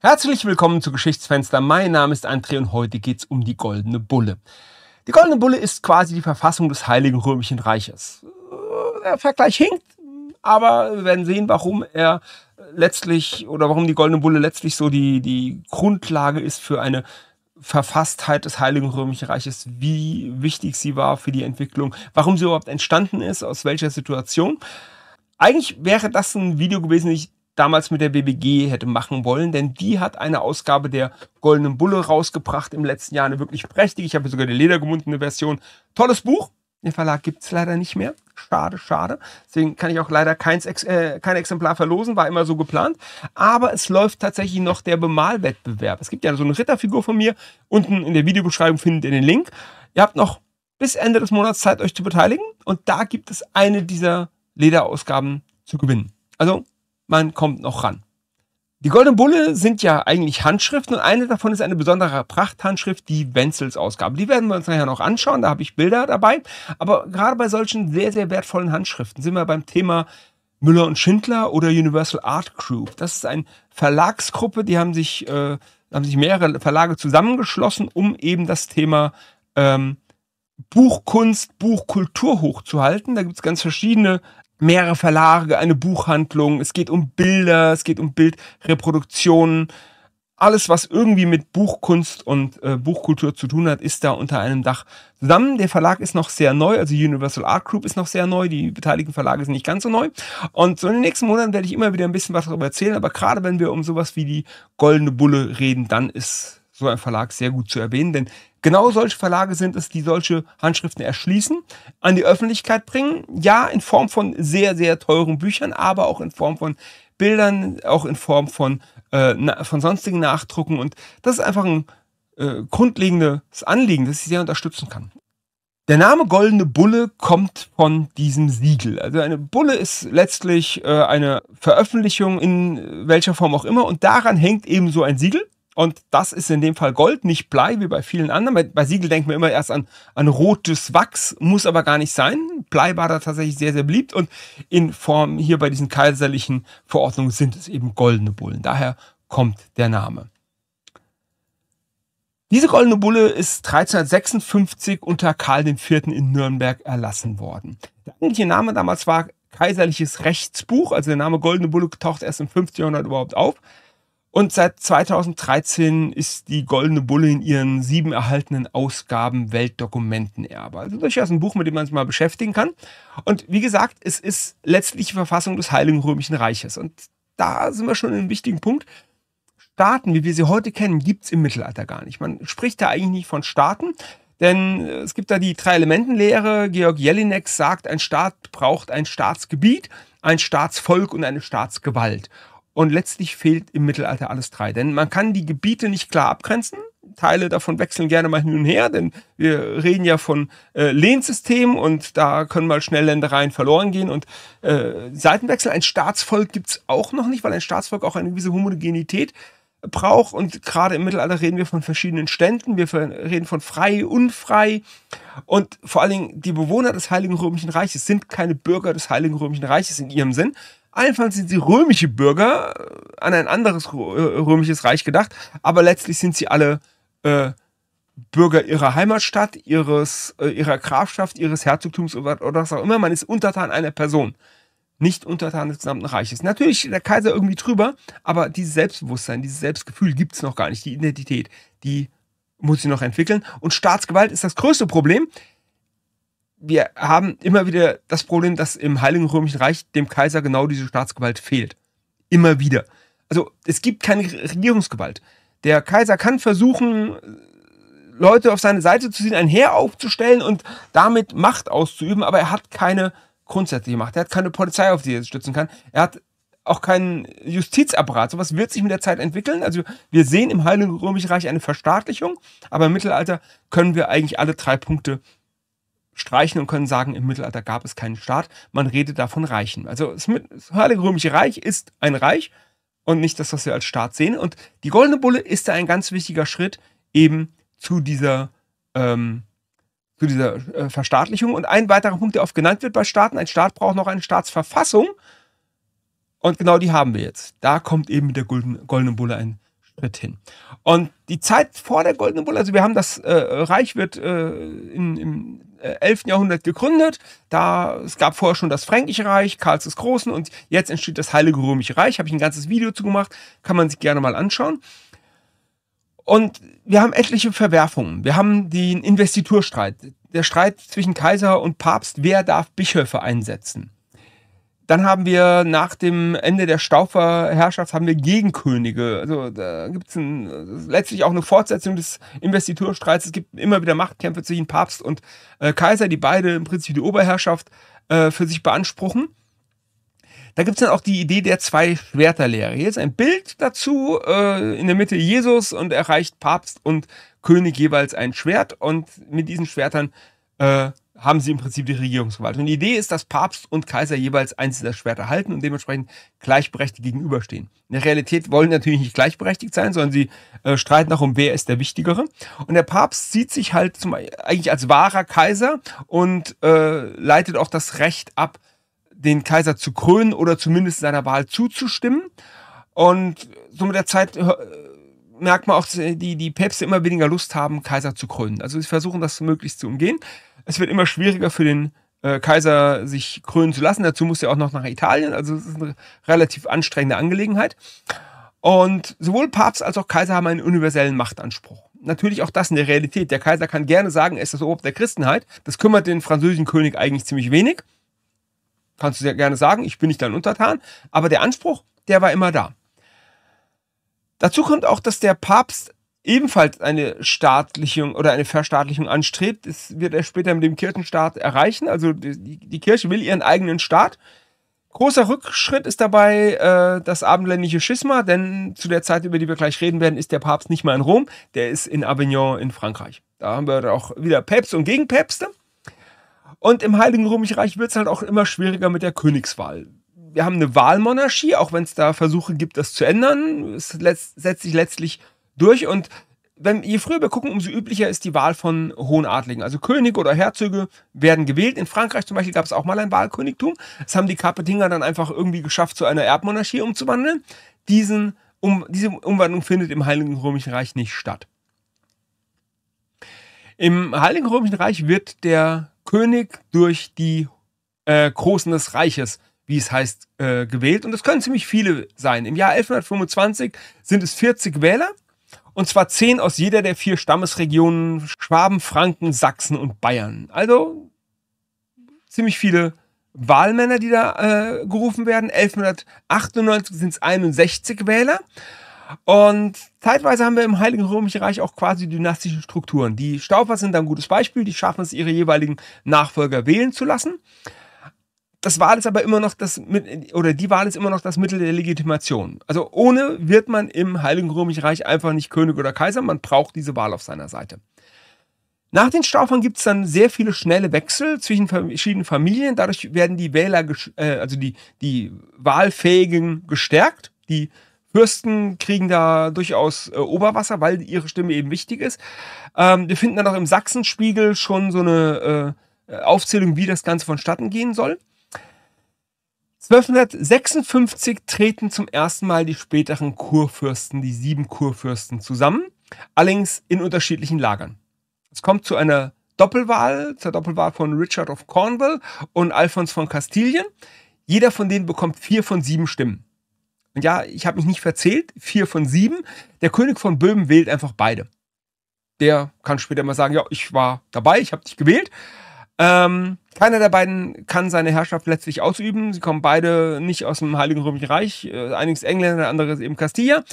Herzlich willkommen zu Geschichtsfenster. Mein Name ist André und heute geht's um die Goldene Bulle. Die Goldene Bulle ist quasi die Verfassung des Heiligen Römischen Reiches. Äh, der Vergleich hinkt, aber wir werden sehen, warum er äh, letztlich oder warum die Goldene Bulle letztlich so die, die Grundlage ist für eine Verfasstheit des Heiligen Römischen Reiches, wie wichtig sie war für die Entwicklung, warum sie überhaupt entstanden ist, aus welcher Situation. Eigentlich wäre das ein Video gewesen, ich damals mit der BBG hätte machen wollen, denn die hat eine Ausgabe der Goldenen Bulle rausgebracht im letzten Jahr, eine wirklich prächtige, ich habe sogar die ledergemundene Version. Tolles Buch, den Verlag gibt es leider nicht mehr. Schade, schade. Deswegen kann ich auch leider keins, äh, kein Exemplar verlosen, war immer so geplant. Aber es läuft tatsächlich noch der Bemalwettbewerb. Es gibt ja so eine Ritterfigur von mir. Unten in der Videobeschreibung findet ihr den Link. Ihr habt noch bis Ende des Monats Zeit, euch zu beteiligen. Und da gibt es eine dieser Lederausgaben zu gewinnen. Also man kommt noch ran. Die Golden Bulle sind ja eigentlich Handschriften und eine davon ist eine besondere Prachthandschrift, die Wenzels Ausgabe. Die werden wir uns nachher noch anschauen, da habe ich Bilder dabei. Aber gerade bei solchen sehr, sehr wertvollen Handschriften sind wir beim Thema Müller und Schindler oder Universal Art Group. Das ist eine Verlagsgruppe, die haben sich, äh, haben sich mehrere Verlage zusammengeschlossen, um eben das Thema ähm, Buchkunst, Buchkultur hochzuhalten. Da gibt es ganz verschiedene mehrere Verlage, eine Buchhandlung, es geht um Bilder, es geht um Bildreproduktionen. Alles, was irgendwie mit Buchkunst und äh, Buchkultur zu tun hat, ist da unter einem Dach zusammen. Der Verlag ist noch sehr neu, also Universal Art Group ist noch sehr neu, die beteiligten Verlage sind nicht ganz so neu. Und so in den nächsten Monaten werde ich immer wieder ein bisschen was darüber erzählen, aber gerade wenn wir um sowas wie die Goldene Bulle reden, dann ist so ein Verlag sehr gut zu erwähnen, denn genau solche Verlage sind es, die solche Handschriften erschließen, an die Öffentlichkeit bringen, ja, in Form von sehr, sehr teuren Büchern, aber auch in Form von Bildern, auch in Form von, äh, von sonstigen Nachdrucken und das ist einfach ein äh, grundlegendes Anliegen, das ich sehr unterstützen kann. Der Name Goldene Bulle kommt von diesem Siegel. Also eine Bulle ist letztlich äh, eine Veröffentlichung in äh, welcher Form auch immer und daran hängt eben so ein Siegel. Und das ist in dem Fall Gold, nicht Blei, wie bei vielen anderen. Bei, bei Siegel denken wir immer erst an, an rotes Wachs, muss aber gar nicht sein. Blei war da tatsächlich sehr, sehr beliebt. Und in Form hier bei diesen kaiserlichen Verordnungen sind es eben goldene Bullen. Daher kommt der Name. Diese goldene Bulle ist 1356 unter Karl IV. in Nürnberg erlassen worden. Der eigentliche Name damals war Kaiserliches Rechtsbuch, also der Name Goldene Bulle taucht erst im 15. Jahrhundert überhaupt auf. Und seit 2013 ist die Goldene Bulle in ihren sieben erhaltenen Ausgaben Weltdokumentenerbe. Also durchaus ein Buch, mit dem man sich mal beschäftigen kann. Und wie gesagt, es ist letztlich die Verfassung des Heiligen Römischen Reiches. Und da sind wir schon in einem wichtigen Punkt. Staaten, wie wir sie heute kennen, gibt es im Mittelalter gar nicht. Man spricht da eigentlich nicht von Staaten, denn äh, es gibt da die Drei-Elementen-Lehre. Georg Jelinek sagt, ein Staat braucht ein Staatsgebiet, ein Staatsvolk und eine Staatsgewalt. Und letztlich fehlt im Mittelalter alles drei. Denn man kann die Gebiete nicht klar abgrenzen. Teile davon wechseln gerne mal hin und her, denn wir reden ja von äh, Lehnsystemen und da können mal schnell Ländereien verloren gehen und äh, Seitenwechsel. Ein Staatsvolk gibt es auch noch nicht, weil ein Staatsvolk auch eine gewisse Homogenität braucht und gerade im Mittelalter reden wir von verschiedenen Ständen, wir reden von frei, unfrei und vor allen Dingen die Bewohner des Heiligen Römischen Reiches sind keine Bürger des Heiligen Römischen Reiches in ihrem Sinn, Einfach sind sie römische Bürger, äh, an ein anderes äh, römisches Reich gedacht, aber letztlich sind sie alle äh, Bürger ihrer Heimatstadt, ihres, äh, ihrer Grafschaft, ihres Herzogtums oder, oder was auch immer. Man ist Untertan einer Person, nicht Untertan des gesamten Reiches. Natürlich der Kaiser irgendwie drüber, aber dieses Selbstbewusstsein, dieses Selbstgefühl gibt es noch gar nicht. Die Identität, die muss sie noch entwickeln. Und Staatsgewalt ist das größte Problem wir haben immer wieder das Problem, dass im Heiligen Römischen Reich dem Kaiser genau diese Staatsgewalt fehlt. Immer wieder. Also es gibt keine Regierungsgewalt. Der Kaiser kann versuchen, Leute auf seine Seite zu ziehen, ein Heer aufzustellen und damit Macht auszuüben, aber er hat keine grundsätzliche Macht. Er hat keine Polizei, auf die er stützen kann. Er hat auch keinen Justizapparat. Sowas wird sich mit der Zeit entwickeln. Also wir sehen im Heiligen Römischen Reich eine Verstaatlichung, aber im Mittelalter können wir eigentlich alle drei Punkte streichen und können sagen, im Mittelalter gab es keinen Staat. Man redet da von Reichen. Also das Heilige Römische Reich ist ein Reich und nicht das, was wir als Staat sehen. Und die Goldene Bulle ist da ein ganz wichtiger Schritt eben zu dieser, ähm, zu dieser äh, Verstaatlichung. Und ein weiterer Punkt, der oft genannt wird bei Staaten, ein Staat braucht noch eine Staatsverfassung. Und genau die haben wir jetzt. Da kommt eben mit der Goldenen Bulle ein Britin. Und die Zeit vor der Goldenen Bulle, also wir haben das äh, Reich wird äh, in, im 11. Äh, Jahrhundert gegründet. Da, es gab vorher schon das Fränkische Reich, Karls des Großen und jetzt entsteht das Heilige Römische Reich. Habe ich ein ganzes Video zu gemacht, kann man sich gerne mal anschauen. Und wir haben etliche Verwerfungen. Wir haben den Investiturstreit, der Streit zwischen Kaiser und Papst, wer darf Bischöfe einsetzen. Dann haben wir nach dem Ende der Stauferherrschaft haben wir Gegenkönige. Also da gibt es letztlich auch eine Fortsetzung des Investiturstreits. Es gibt immer wieder Machtkämpfe zwischen Papst und äh, Kaiser, die beide im Prinzip die Oberherrschaft äh, für sich beanspruchen. Da gibt es dann auch die Idee der zwei Schwerterlehre. Hier ist ein Bild dazu, äh, in der Mitte Jesus und erreicht Papst und König jeweils ein Schwert und mit diesen Schwertern äh, haben sie im Prinzip die Regierungsgewalt. Und die Idee ist, dass Papst und Kaiser jeweils eins dieser Schwerter halten und dementsprechend gleichberechtigt gegenüberstehen. In der Realität wollen natürlich nicht gleichberechtigt sein, sondern sie äh, streiten darum, wer ist der Wichtigere. Und der Papst sieht sich halt zum, eigentlich als wahrer Kaiser und äh, leitet auch das Recht ab, den Kaiser zu krönen oder zumindest seiner Wahl zuzustimmen. Und so mit der Zeit äh, merkt man auch, die, die Päpste immer weniger Lust haben, Kaiser zu krönen. Also sie versuchen das möglichst zu umgehen. Es wird immer schwieriger für den äh, Kaiser, sich krönen zu lassen. Dazu muss er auch noch nach Italien. Also es ist eine relativ anstrengende Angelegenheit. Und sowohl Papst als auch Kaiser haben einen universellen Machtanspruch. Natürlich auch das in der Realität. Der Kaiser kann gerne sagen, er ist das Oberhaupt der Christenheit. Das kümmert den französischen König eigentlich ziemlich wenig. Kannst du sehr gerne sagen, ich bin nicht dein Untertan. Aber der Anspruch, der war immer da. Dazu kommt auch, dass der Papst ebenfalls eine Staatlichung oder eine Verstaatlichung anstrebt. Das wird er später mit dem Kirchenstaat erreichen. Also die, die Kirche will ihren eigenen Staat. Großer Rückschritt ist dabei äh, das abendländische Schisma, denn zu der Zeit, über die wir gleich reden werden, ist der Papst nicht mehr in Rom, der ist in Avignon in Frankreich. Da haben wir auch wieder Päpste und Gegenpäpste. Und im Heiligen Römischen Reich wird es halt auch immer schwieriger mit der Königswahl. Wir haben eine Wahlmonarchie, auch wenn es da Versuche gibt, das zu ändern. Es setzt sich letztlich durch und wenn, je früher wir gucken, umso üblicher ist die Wahl von hohen Adligen. Also Könige oder Herzöge werden gewählt. In Frankreich zum Beispiel gab es auch mal ein Wahlkönigtum. Das haben die Kapetinger dann einfach irgendwie geschafft, zu einer Erbmonarchie umzuwandeln. Diesen, um, diese Umwandlung findet im Heiligen Römischen Reich nicht statt. Im Heiligen Römischen Reich wird der König durch die äh, Großen des Reiches wie es heißt, äh, gewählt. Und es können ziemlich viele sein. Im Jahr 1125 sind es 40 Wähler und zwar zehn aus jeder der vier Stammesregionen Schwaben, Franken, Sachsen und Bayern. Also ziemlich viele Wahlmänner, die da äh, gerufen werden. 1198 sind es 61 Wähler. Und zeitweise haben wir im Heiligen Römischen Reich auch quasi dynastische Strukturen. Die Staufer sind ein gutes Beispiel, die schaffen es, ihre jeweiligen Nachfolger wählen zu lassen das war alles aber immer noch das, oder die Wahl ist immer noch das Mittel der Legitimation. Also ohne wird man im Heiligen Römischen Reich einfach nicht König oder Kaiser, man braucht diese Wahl auf seiner Seite. Nach den Staufern gibt es dann sehr viele schnelle Wechsel zwischen verschiedenen Familien. Dadurch werden die Wähler, äh, also die, die Wahlfähigen gestärkt. Die Fürsten kriegen da durchaus äh, Oberwasser, weil ihre Stimme eben wichtig ist. Ähm, wir finden dann auch im Sachsenspiegel schon so eine äh, Aufzählung, wie das Ganze vonstatten gehen soll. 1256 treten zum ersten Mal die späteren Kurfürsten, die sieben Kurfürsten zusammen, allerdings in unterschiedlichen Lagern. Es kommt zu einer Doppelwahl, zur Doppelwahl von Richard of Cornwall und Alphons von Kastilien. Jeder von denen bekommt vier von sieben Stimmen. Und ja, ich habe mich nicht verzählt, vier von sieben. Der König von Böhmen wählt einfach beide. Der kann später mal sagen, ja, ich war dabei, ich habe dich gewählt. Ähm, keiner der beiden kann seine Herrschaft letztlich ausüben. Sie kommen beide nicht aus dem Heiligen Römischen Reich. Äh, einiges Engländer, der andere ist eben Castilla.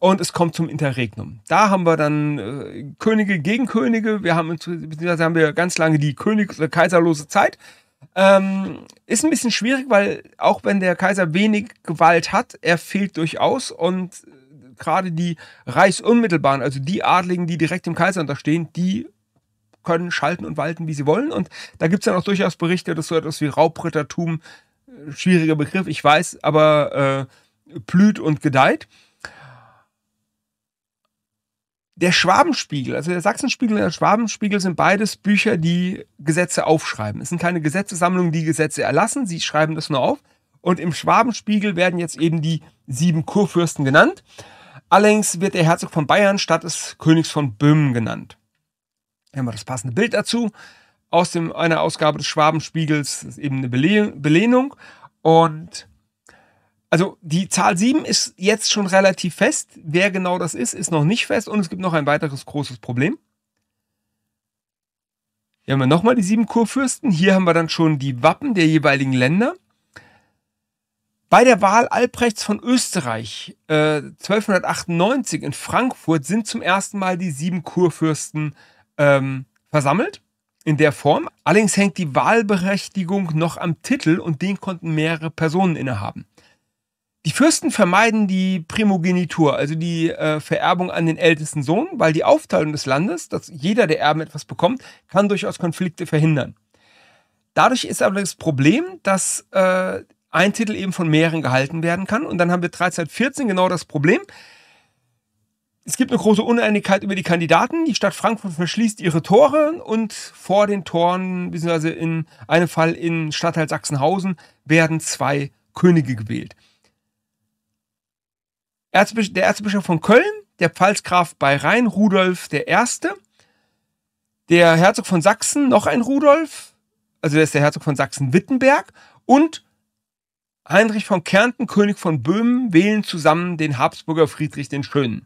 Und es kommt zum Interregnum. Da haben wir dann äh, Könige gegen Könige. Wir haben, beziehungsweise haben wir ganz lange die Königs- oder äh, kaiserlose Zeit. Ähm, ist ein bisschen schwierig, weil auch wenn der Kaiser wenig Gewalt hat, er fehlt durchaus und äh, gerade die Reichsunmittelbaren, also die Adligen, die direkt dem Kaiser unterstehen, die können schalten und walten, wie sie wollen. Und da gibt es dann auch durchaus Berichte, dass so etwas wie Raubrittertum, äh, schwieriger Begriff, ich weiß, aber äh, blüht und gedeiht. Der Schwabenspiegel, also der Sachsenspiegel und der Schwabenspiegel sind beides Bücher, die Gesetze aufschreiben. Es sind keine Gesetzesammlungen, die Gesetze erlassen, sie schreiben das nur auf. Und im Schwabenspiegel werden jetzt eben die sieben Kurfürsten genannt. Allerdings wird der Herzog von Bayern statt des Königs von Böhmen genannt haben wir das passende Bild dazu aus dem, einer Ausgabe des Schwabenspiegels, das ist eben eine Belehnung. Und also die Zahl 7 ist jetzt schon relativ fest. Wer genau das ist, ist noch nicht fest. Und es gibt noch ein weiteres großes Problem. Hier haben wir nochmal die sieben Kurfürsten. Hier haben wir dann schon die Wappen der jeweiligen Länder. Bei der Wahl Albrechts von Österreich äh, 1298 in Frankfurt sind zum ersten Mal die sieben Kurfürsten äh, ähm, versammelt in der Form. Allerdings hängt die Wahlberechtigung noch am Titel und den konnten mehrere Personen innehaben. Die Fürsten vermeiden die Primogenitur, also die äh, Vererbung an den ältesten Sohn, weil die Aufteilung des Landes, dass jeder der Erben etwas bekommt, kann durchaus Konflikte verhindern. Dadurch ist aber das Problem, dass äh, ein Titel eben von mehreren gehalten werden kann. Und dann haben wir 1314 genau das Problem, es gibt eine große Uneinigkeit über die Kandidaten. Die Stadt Frankfurt verschließt ihre Tore und vor den Toren, beziehungsweise in einem Fall in Stadtteil Sachsenhausen, werden zwei Könige gewählt. Erzbisch der Erzbischof von Köln, der Pfalzgraf bei Rhein, Rudolf I., der Herzog von Sachsen, noch ein Rudolf, also der ist der Herzog von Sachsen-Wittenberg und Heinrich von Kärnten, König von Böhmen, wählen zusammen den Habsburger Friedrich den Schönen.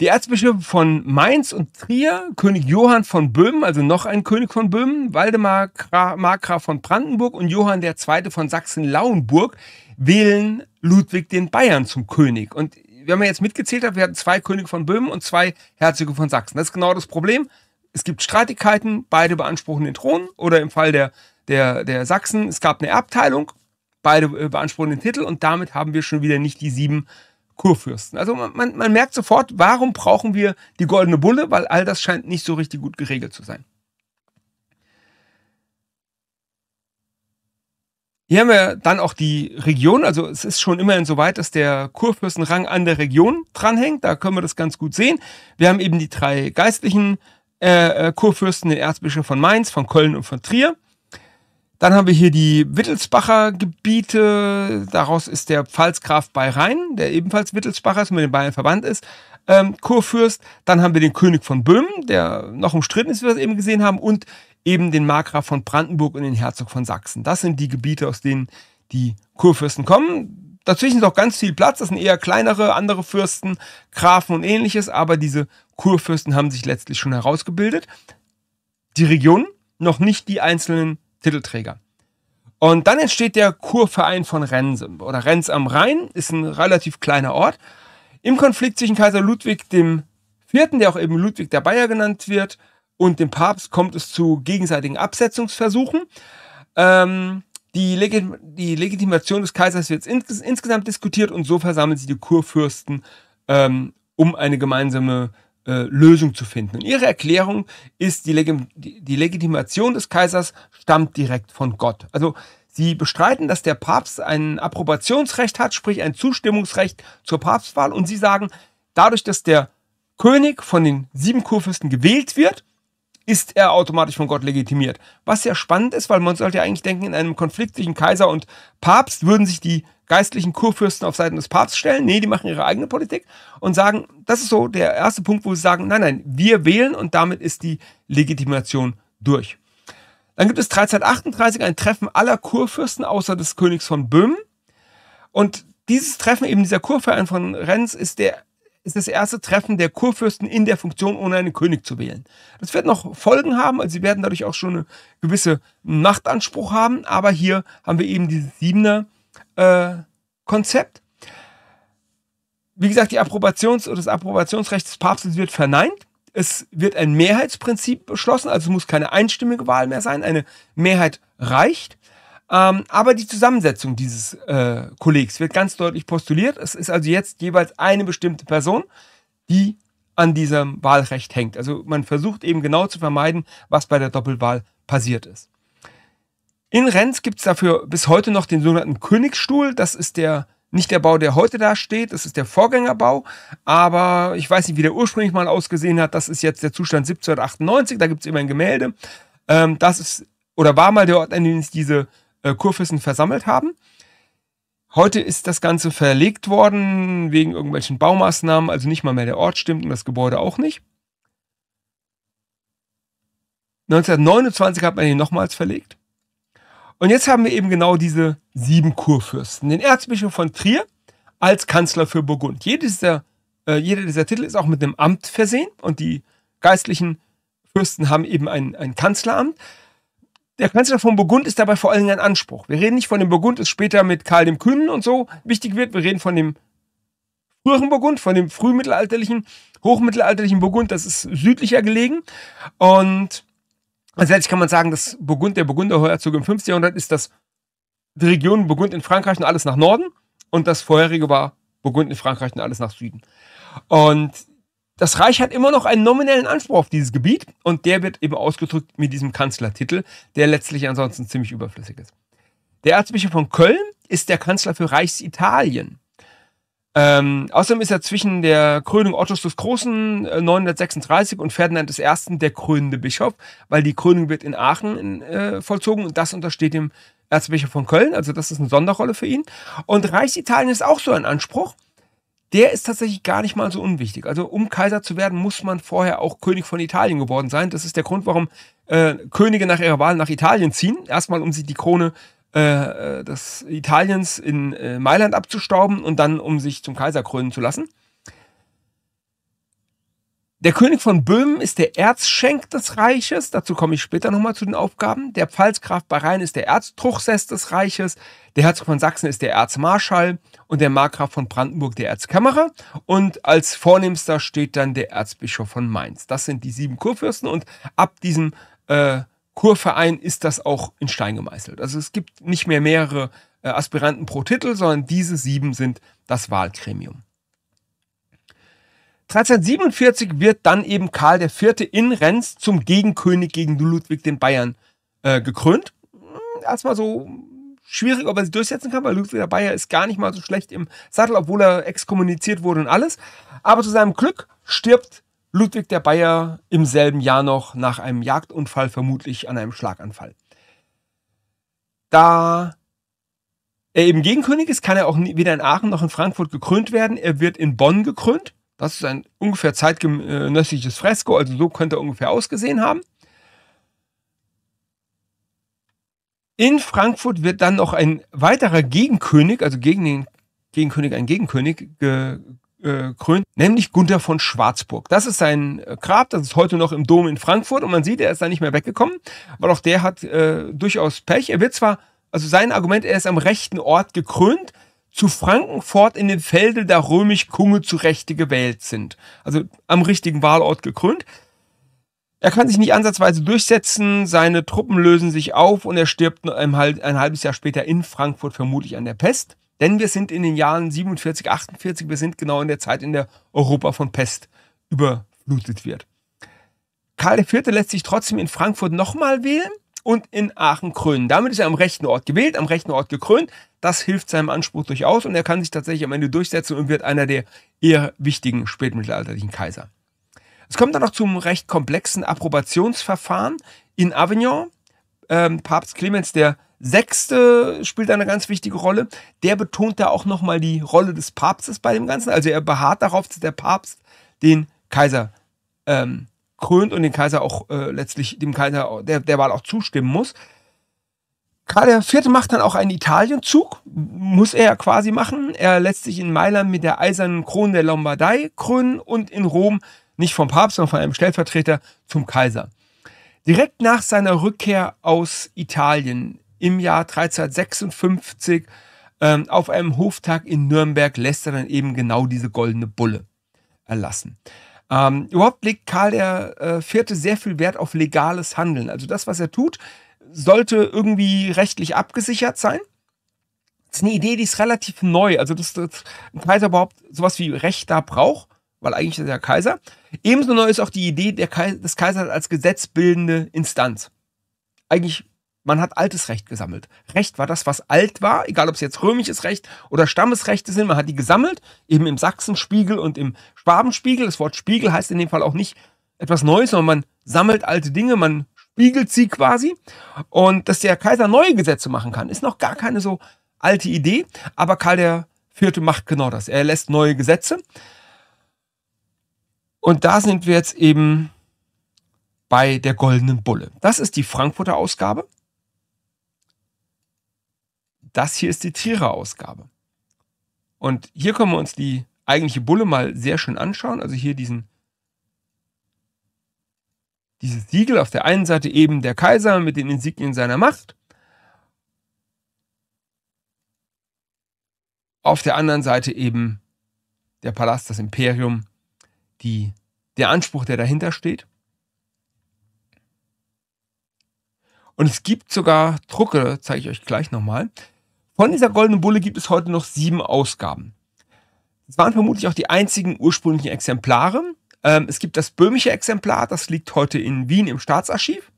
Die Erzbischöfe von Mainz und Trier, König Johann von Böhmen, also noch ein König von Böhmen, Waldemar Gra Markgraf von Brandenburg und Johann II. von Sachsen-Lauenburg wählen Ludwig den Bayern zum König. Und wenn man jetzt mitgezählt hat, wir hatten zwei Könige von Böhmen und zwei Herzöge von Sachsen. Das ist genau das Problem. Es gibt Streitigkeiten, beide beanspruchen den Thron oder im Fall der, der, der Sachsen, es gab eine Erbteilung, beide äh, beanspruchen den Titel und damit haben wir schon wieder nicht die sieben äh, Kurfürsten. Also man, man, merkt sofort, warum brauchen wir die goldene Bulle, weil all das scheint nicht so richtig gut geregelt zu sein. Hier haben wir dann auch die Region, also es ist schon immerhin so weit, dass der Kurfürstenrang an der Region dranhängt, da können wir das ganz gut sehen. Wir haben eben die drei geistlichen äh, äh Kurfürsten, den Erzbischof von Mainz, von Köln und von Trier. Dann haben wir hier die Wittelsbacher Gebiete. Daraus ist der Pfalzgraf bei Rhein, der ebenfalls Wittelsbacher ist, mit den Bayern verwandt ist, ähm, Kurfürst. Dann haben wir den König von Böhmen, der noch umstritten ist, wie wir es eben gesehen haben, und eben den Markgraf von Brandenburg und den Herzog von Sachsen. Das sind die Gebiete, aus denen die Kurfürsten kommen. Dazwischen ist auch ganz viel Platz. Das sind eher kleinere, andere Fürsten, Grafen und ähnliches. Aber diese Kurfürsten haben sich letztlich schon herausgebildet. Die Region, noch nicht die einzelnen Titelträger. Und dann entsteht der Kurverein von Rennes oder Rennes am Rhein, ist ein relativ kleiner Ort. Im Konflikt zwischen Kaiser Ludwig IV., der auch eben Ludwig der Bayer genannt wird, und dem Papst kommt es zu gegenseitigen Absetzungsversuchen. Ähm, die, Legit die, Legitimation des Kaisers wird insges insgesamt diskutiert und so versammeln sich die Kurfürsten, ähm, um eine gemeinsame äh, Lösung zu finden. Und ihre Erklärung ist, die, Legim die Legitimation des Kaisers stammt direkt von Gott. Also sie bestreiten, dass der Papst ein Approbationsrecht hat, sprich ein Zustimmungsrecht zur Papstwahl. Und sie sagen, dadurch, dass der König von den sieben Kurfürsten gewählt wird, ist er automatisch von Gott legitimiert. Was sehr spannend ist, weil man sollte ja eigentlich denken, in einem Konflikt zwischen Kaiser und Papst würden sich die geistlichen Kurfürsten auf Seiten des Papstes stellen. Nee, die machen ihre eigene Politik und sagen, das ist so der erste Punkt, wo sie sagen, nein, nein, wir wählen und damit ist die Legitimation durch. Dann gibt es 1338 ein Treffen aller Kurfürsten außer des Königs von Böhmen. Und dieses Treffen eben dieser Kurverein von Renz, ist der ist das erste Treffen der Kurfürsten in der Funktion, ohne einen König zu wählen. Das wird noch Folgen haben, also sie werden dadurch auch schon eine gewisse Machtanspruch haben, aber hier haben wir eben dieses Siebener äh, Konzept. Wie gesagt, die Approbations- oder das Approbationsrecht des Papstes wird verneint. Es wird ein Mehrheitsprinzip beschlossen, also muss keine einstimmige Wahl mehr sein. Eine Mehrheit reicht. Ähm, aber die Zusammensetzung dieses äh, Kollegs wird ganz deutlich postuliert. Es ist also jetzt jeweils eine bestimmte Person, die an diesem Wahlrecht hängt. Also man versucht eben genau zu vermeiden, was bei der Doppelwahl passiert ist. In Renz gibt es dafür bis heute noch den sogenannten Königsstuhl. Das ist der nicht der Bau, der heute da steht, das ist der Vorgängerbau, aber ich weiß nicht, wie der ursprünglich mal ausgesehen hat. Das ist jetzt der Zustand 1798, da gibt es immer ein Gemälde. Ähm, das ist oder war mal der Ort, an dem sich diese äh, Kurfürsten versammelt haben. Heute ist das Ganze verlegt worden wegen irgendwelchen Baumaßnahmen, also nicht mal mehr der Ort stimmt und das Gebäude auch nicht. 1929 hat man ihn nochmals verlegt. Und jetzt haben wir eben genau diese sieben Kurfürsten. Den Erzbischof von Trier als Kanzler für Burgund. Jeder dieser, äh, jeder dieser Titel ist auch mit einem Amt versehen und die geistlichen Fürsten haben eben ein, ein Kanzleramt. Der Kanzler von Burgund ist dabei vor allen Dingen ein Anspruch. Wir reden nicht von dem Burgund, das später mit Karl dem Kühnen und so wichtig wird. Wir reden von dem früheren Burgund, von dem frühmittelalterlichen, hochmittelalterlichen Burgund. Das ist südlicher gelegen. Und also letztlich kann man sagen, dass Burgund, der Burgunderherzog im 15. Jahrhundert ist das die Region Burgund in Frankreich und alles nach Norden und das vorherige war Burgund in Frankreich und alles nach Süden. Und das Reich hat immer noch einen nominellen Anspruch auf dieses Gebiet und der wird eben ausgedrückt mit diesem Kanzlertitel, der letztlich ansonsten ziemlich überflüssig ist. Der Erzbischof von Köln ist der Kanzler für Reichsitalien. Ähm, außerdem ist er zwischen der Krönung Ottos des Großen 936 äh, und Ferdinand I. der krönende Bischof, weil die Krönung wird in Aachen in, äh, vollzogen und das untersteht dem Erzbischof von Köln, also das ist eine Sonderrolle für ihn. Und Reichsitalien ist auch so ein Anspruch. Der ist tatsächlich gar nicht mal so unwichtig. Also um Kaiser zu werden, muss man vorher auch König von Italien geworden sein. Das ist der Grund, warum äh, Könige nach ihrer Wahl nach Italien ziehen. Erstmal, um sich die Krone äh, äh, des Italiens in äh, Mailand abzustauben und dann um sich zum Kaiser krönen zu lassen. Der König von Böhmen ist der Erzschenk des Reiches, dazu komme ich später nochmal zu den Aufgaben. Der Pfalzgraf bei Rhein ist der Erztruchsess des Reiches, der Herzog von Sachsen ist der Erzmarschall und der Markgraf von Brandenburg der Erzkämmerer und als vornehmster steht dann der Erzbischof von Mainz. Das sind die sieben Kurfürsten und ab diesem äh, Kurverein ist das auch in Stein gemeißelt. Also es gibt nicht mehr mehrere äh, Aspiranten pro Titel, sondern diese sieben sind das Wahlgremium. 1347 wird dann eben Karl IV. in Renz zum Gegenkönig gegen Ludwig den Bayern äh, gekrönt. Hm, erstmal so schwierig, ob er sich durchsetzen kann, weil Ludwig der Bayer ist gar nicht mal so schlecht im Sattel, obwohl er exkommuniziert wurde und alles. Aber zu seinem Glück stirbt Ludwig der Bayer im selben Jahr noch nach einem Jagdunfall, vermutlich an einem Schlaganfall. Da er eben Gegenkönig ist, kann er auch weder in Aachen noch in Frankfurt gekrönt werden. Er wird in Bonn gekrönt. Das ist ein ungefähr zeitgenössisches Fresko, also so könnte er ungefähr ausgesehen haben. In Frankfurt wird dann noch ein weiterer Gegenkönig, also gegen den Gegenkönig ein Gegenkönig, ge äh, gekrönt, nämlich Gunther von Schwarzburg. Das ist sein äh, Grab, das ist heute noch im Dom in Frankfurt und man sieht, er ist da nicht mehr weggekommen, aber auch der hat äh, durchaus Pech. Er wird zwar, also sein Argument, er ist am rechten Ort gekrönt, zu Frankenfort in den Felde, da römisch Kunge zu Rechte gewählt sind. Also am richtigen Wahlort gekrönt. Er kann sich nicht ansatzweise durchsetzen, seine Truppen lösen sich auf und er stirbt ein halbes Jahr später in Frankfurt vermutlich an der Pest. Denn wir sind in den Jahren 47, 48, wir sind genau in der Zeit, in der Europa von Pest überflutet wird. Karl IV. lässt sich trotzdem in Frankfurt nochmal wählen und in Aachen krönen. Damit ist er am rechten Ort gewählt, am rechten Ort gekrönt. Das hilft seinem Anspruch durchaus und er kann sich tatsächlich am Ende durchsetzen und wird einer der eher wichtigen spätmittelalterlichen Kaiser. Es kommt dann noch zum recht komplexen Approbationsverfahren in Avignon. Ähm, Papst Clemens der Sechste spielt eine ganz wichtige Rolle. Der betont da auch nochmal die Rolle des Papstes bei dem Ganzen. Also er beharrt darauf, dass der Papst den Kaiser ähm, krönt und den Kaiser auch äh, letztlich dem Kaiser der, der Wahl auch zustimmen muss. Karl IV. macht dann auch einen Italienzug, muss er ja quasi machen. Er lässt sich in Mailand mit der eisernen Krone der Lombardei krönen und in Rom nicht vom Papst, sondern von einem Stellvertreter zum Kaiser. Direkt nach seiner Rückkehr aus Italien im Jahr 1356 ähm, auf einem Hoftag in Nürnberg lässt er dann eben genau diese goldene Bulle erlassen. Ähm, überhaupt legt Karl der äh, Vierte sehr viel Wert auf legales Handeln. Also das, was er tut, sollte irgendwie rechtlich abgesichert sein. Das ist eine Idee, die ist relativ neu. Also dass, dass ein Kaiser überhaupt sowas wie Recht da braucht, weil eigentlich ist er Kaiser. Ebenso neu ist auch die Idee Kais des Kaisers als gesetzbildende Instanz. Eigentlich man hat altes Recht gesammelt. Recht war das, was alt war, egal ob es jetzt römisches Recht oder Stammesrechte sind, man hat die gesammelt, eben im Sachsenspiegel und im Schwabenspiegel. Das Wort Spiegel heißt in dem Fall auch nicht etwas Neues, sondern man sammelt alte Dinge, man spiegelt sie quasi. Und dass der Kaiser neue Gesetze machen kann, ist noch gar keine so alte Idee, aber Karl der Vierte macht genau das. Er lässt neue Gesetze. Und da sind wir jetzt eben bei der Goldenen Bulle. Das ist die Frankfurter Ausgabe das hier ist die Tiere-Ausgabe. Und hier können wir uns die eigentliche Bulle mal sehr schön anschauen. Also hier diesen, dieses Siegel auf der einen Seite eben der Kaiser mit den Insignien seiner Macht. Auf der anderen Seite eben der Palast, das Imperium, die, der Anspruch, der dahinter steht. Und es gibt sogar Drucke, zeige ich euch gleich nochmal, von dieser goldenen Bulle gibt es heute noch sieben Ausgaben. Das waren vermutlich auch die einzigen ursprünglichen Exemplare. Ähm, es gibt das böhmische Exemplar, das liegt heute in Wien im Staatsarchiv.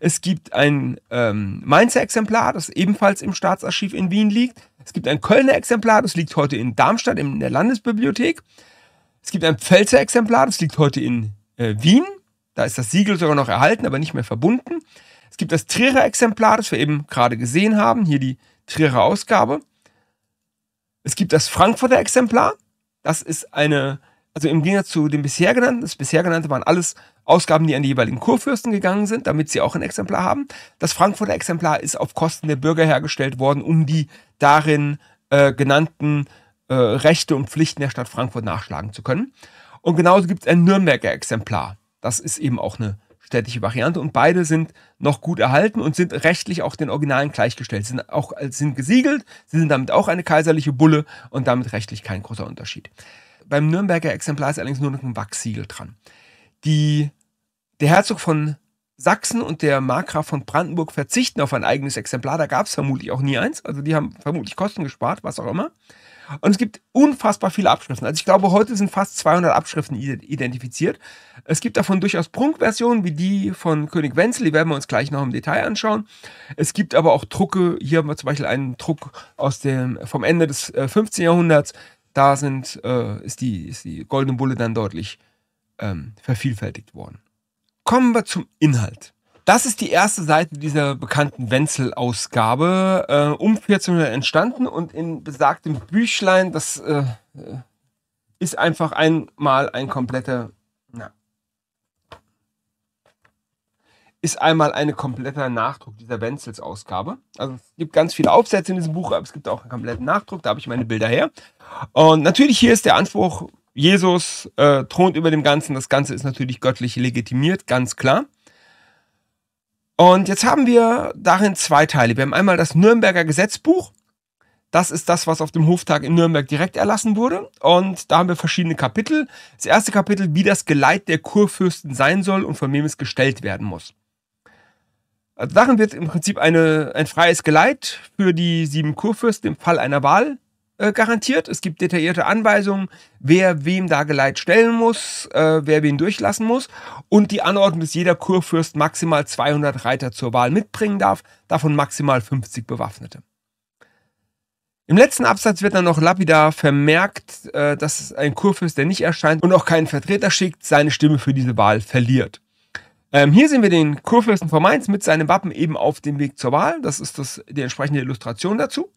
Es gibt ein ähm, Mainzer Exemplar, das ebenfalls im Staatsarchiv in Wien liegt. Es gibt ein Kölner Exemplar, das liegt heute in Darmstadt in der Landesbibliothek. Es gibt ein Pfälzer Exemplar, das liegt heute in äh, Wien. Da ist das Siegel sogar noch erhalten, aber nicht mehr verbunden. Es gibt das Trierer Exemplar, das wir eben gerade gesehen haben. Hier die Trierer Ausgabe. Es gibt das Frankfurter Exemplar. Das ist eine, also im Gegensatz zu dem bisher genannten, das bisher genannte waren alles Ausgaben, die an die jeweiligen Kurfürsten gegangen sind, damit sie auch ein Exemplar haben. Das Frankfurter Exemplar ist auf Kosten der Bürger hergestellt worden, um die darin äh, genannten äh, Rechte und Pflichten der Stadt Frankfurt nachschlagen zu können. Und genauso gibt es ein Nürnberger Exemplar. Das ist eben auch eine städtische Variante und beide sind noch gut erhalten und sind rechtlich auch den Originalen gleichgestellt. Sind auch also sind gesiegelt, sie sind damit auch eine kaiserliche Bulle und damit rechtlich kein großer Unterschied. Beim Nürnberger Exemplar ist allerdings nur noch ein Wachsiegel dran. Die, der Herzog von Sachsen und der Markgraf von Brandenburg verzichten auf ein eigenes Exemplar. Da gab es vermutlich auch nie eins. Also die haben vermutlich Kosten gespart, was auch immer. Und es gibt unfassbar viele Abschriften. Also ich glaube, heute sind fast 200 Abschriften identifiziert. Es gibt davon durchaus Prunkversionen, wie die von König Wenzel, die werden wir uns gleich noch im Detail anschauen. Es gibt aber auch Drucke, hier haben wir zum Beispiel einen Druck aus dem, vom Ende des 15. Äh, Jahrhunderts. Da sind, äh, ist, die, ist die goldene Bulle dann deutlich ähm, vervielfältigt worden. Kommen wir zum Inhalt. Das ist die erste Seite dieser bekannten Wenzel-Ausgabe, äh, um 1400 entstanden und in besagtem Büchlein, das äh, äh, ist einfach einmal ein kompletter, na, ist einmal ein kompletter Nachdruck dieser Wenzels-Ausgabe. Also es gibt ganz viele Aufsätze in diesem Buch, aber es gibt auch einen kompletten Nachdruck, da habe ich meine Bilder her. Und natürlich hier ist der Anspruch, Jesus äh, thront über dem Ganzen, das Ganze ist natürlich göttlich legitimiert, ganz klar. Und jetzt haben wir darin zwei Teile. Wir haben einmal das Nürnberger Gesetzbuch. Das ist das, was auf dem Hoftag in Nürnberg direkt erlassen wurde. Und da haben wir verschiedene Kapitel. Das erste Kapitel, wie das Geleit der Kurfürsten sein soll und von wem es gestellt werden muss. Also darin wird im Prinzip eine, ein freies Geleit für die sieben Kurfürsten im Fall einer Wahl äh, garantiert. Es gibt detaillierte Anweisungen, wer wem da Geleit stellen muss, äh, wer wen durchlassen muss. Und die Anordnung, dass jeder Kurfürst maximal 200 Reiter zur Wahl mitbringen darf, davon maximal 50 Bewaffnete. Im letzten Absatz wird dann noch lapidar vermerkt, äh, dass ein Kurfürst, der nicht erscheint und auch keinen Vertreter schickt, seine Stimme für diese Wahl verliert. Ähm, hier sehen wir den Kurfürsten von Mainz mit seinem Wappen eben auf dem Weg zur Wahl. Das ist das, die entsprechende Illustration dazu.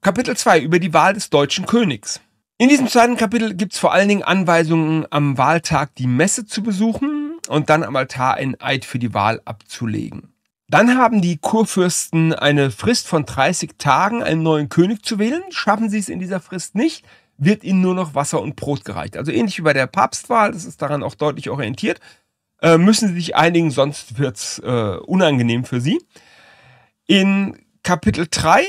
Kapitel 2 über die Wahl des deutschen Königs. In diesem zweiten Kapitel gibt es vor allen Dingen Anweisungen, am Wahltag die Messe zu besuchen und dann am Altar einen Eid für die Wahl abzulegen. Dann haben die Kurfürsten eine Frist von 30 Tagen, einen neuen König zu wählen. Schaffen sie es in dieser Frist nicht, wird ihnen nur noch Wasser und Brot gereicht. Also ähnlich wie bei der Papstwahl, das ist daran auch deutlich orientiert, äh, müssen sie sich einigen, sonst wird's äh, unangenehm für sie. In Kapitel 3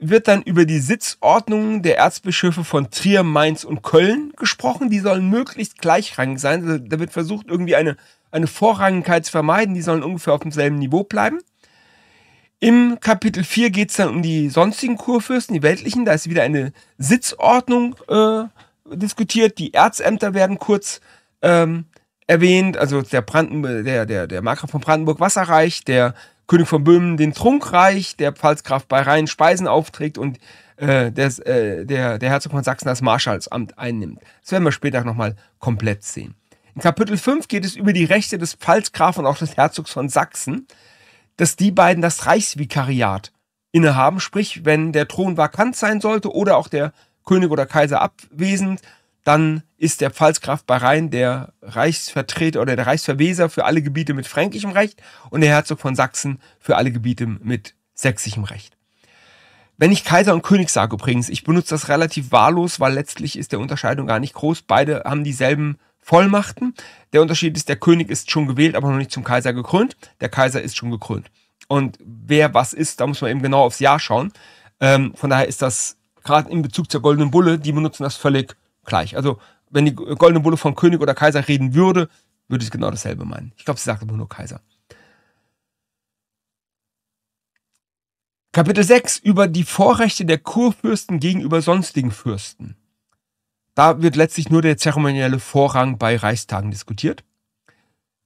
wird dann über die Sitzordnungen der Erzbischöfe von Trier, Mainz und Köln gesprochen. Die sollen möglichst gleichrangig sein. Also, da wird versucht, irgendwie eine, eine Vorrangigkeit zu vermeiden. Die sollen ungefähr auf demselben Niveau bleiben. Im Kapitel 4 geht es dann um die sonstigen Kurfürsten, die weltlichen. Da ist wieder eine Sitzordnung äh, diskutiert. Die Erzämter werden kurz ähm, erwähnt. Also der, Branden, der, der, der Markgraf von Brandenburg-Wasserreich, der König von Böhmen den Trunkreich, der Pfalzgraf bei Rhein Speisen aufträgt und äh, des, äh, der, der Herzog von Sachsen das Marschallsamt einnimmt. Das werden wir später nochmal komplett sehen. In Kapitel 5 geht es über die Rechte des Pfalzgrafen und auch des Herzogs von Sachsen, dass die beiden das Reichsvikariat innehaben, sprich, wenn der Thron vakant sein sollte oder auch der König oder Kaiser abwesend, dann ist der Pfalzgraf Bahrain der Reichsvertreter oder der Reichsverweser für alle Gebiete mit fränkischem Recht und der Herzog von Sachsen für alle Gebiete mit sächsischem Recht. Wenn ich Kaiser und König sage übrigens, ich benutze das relativ wahllos, weil letztlich ist der Unterscheidung gar nicht groß. Beide haben dieselben Vollmachten. Der Unterschied ist, der König ist schon gewählt, aber noch nicht zum Kaiser gekrönt. Der Kaiser ist schon gekrönt. Und wer was ist, da muss man eben genau aufs Jahr schauen. Ähm, von daher ist das gerade in Bezug zur Goldenen Bulle, die benutzen das völlig gleich. Also wenn die goldene Bulle von König oder Kaiser reden würde, würde ich genau dasselbe meinen. Ich glaube, sie sagt immer nur Kaiser. Kapitel 6 über die Vorrechte der Kurfürsten gegenüber sonstigen Fürsten. Da wird letztlich nur der zeremonielle Vorrang bei Reichstagen diskutiert.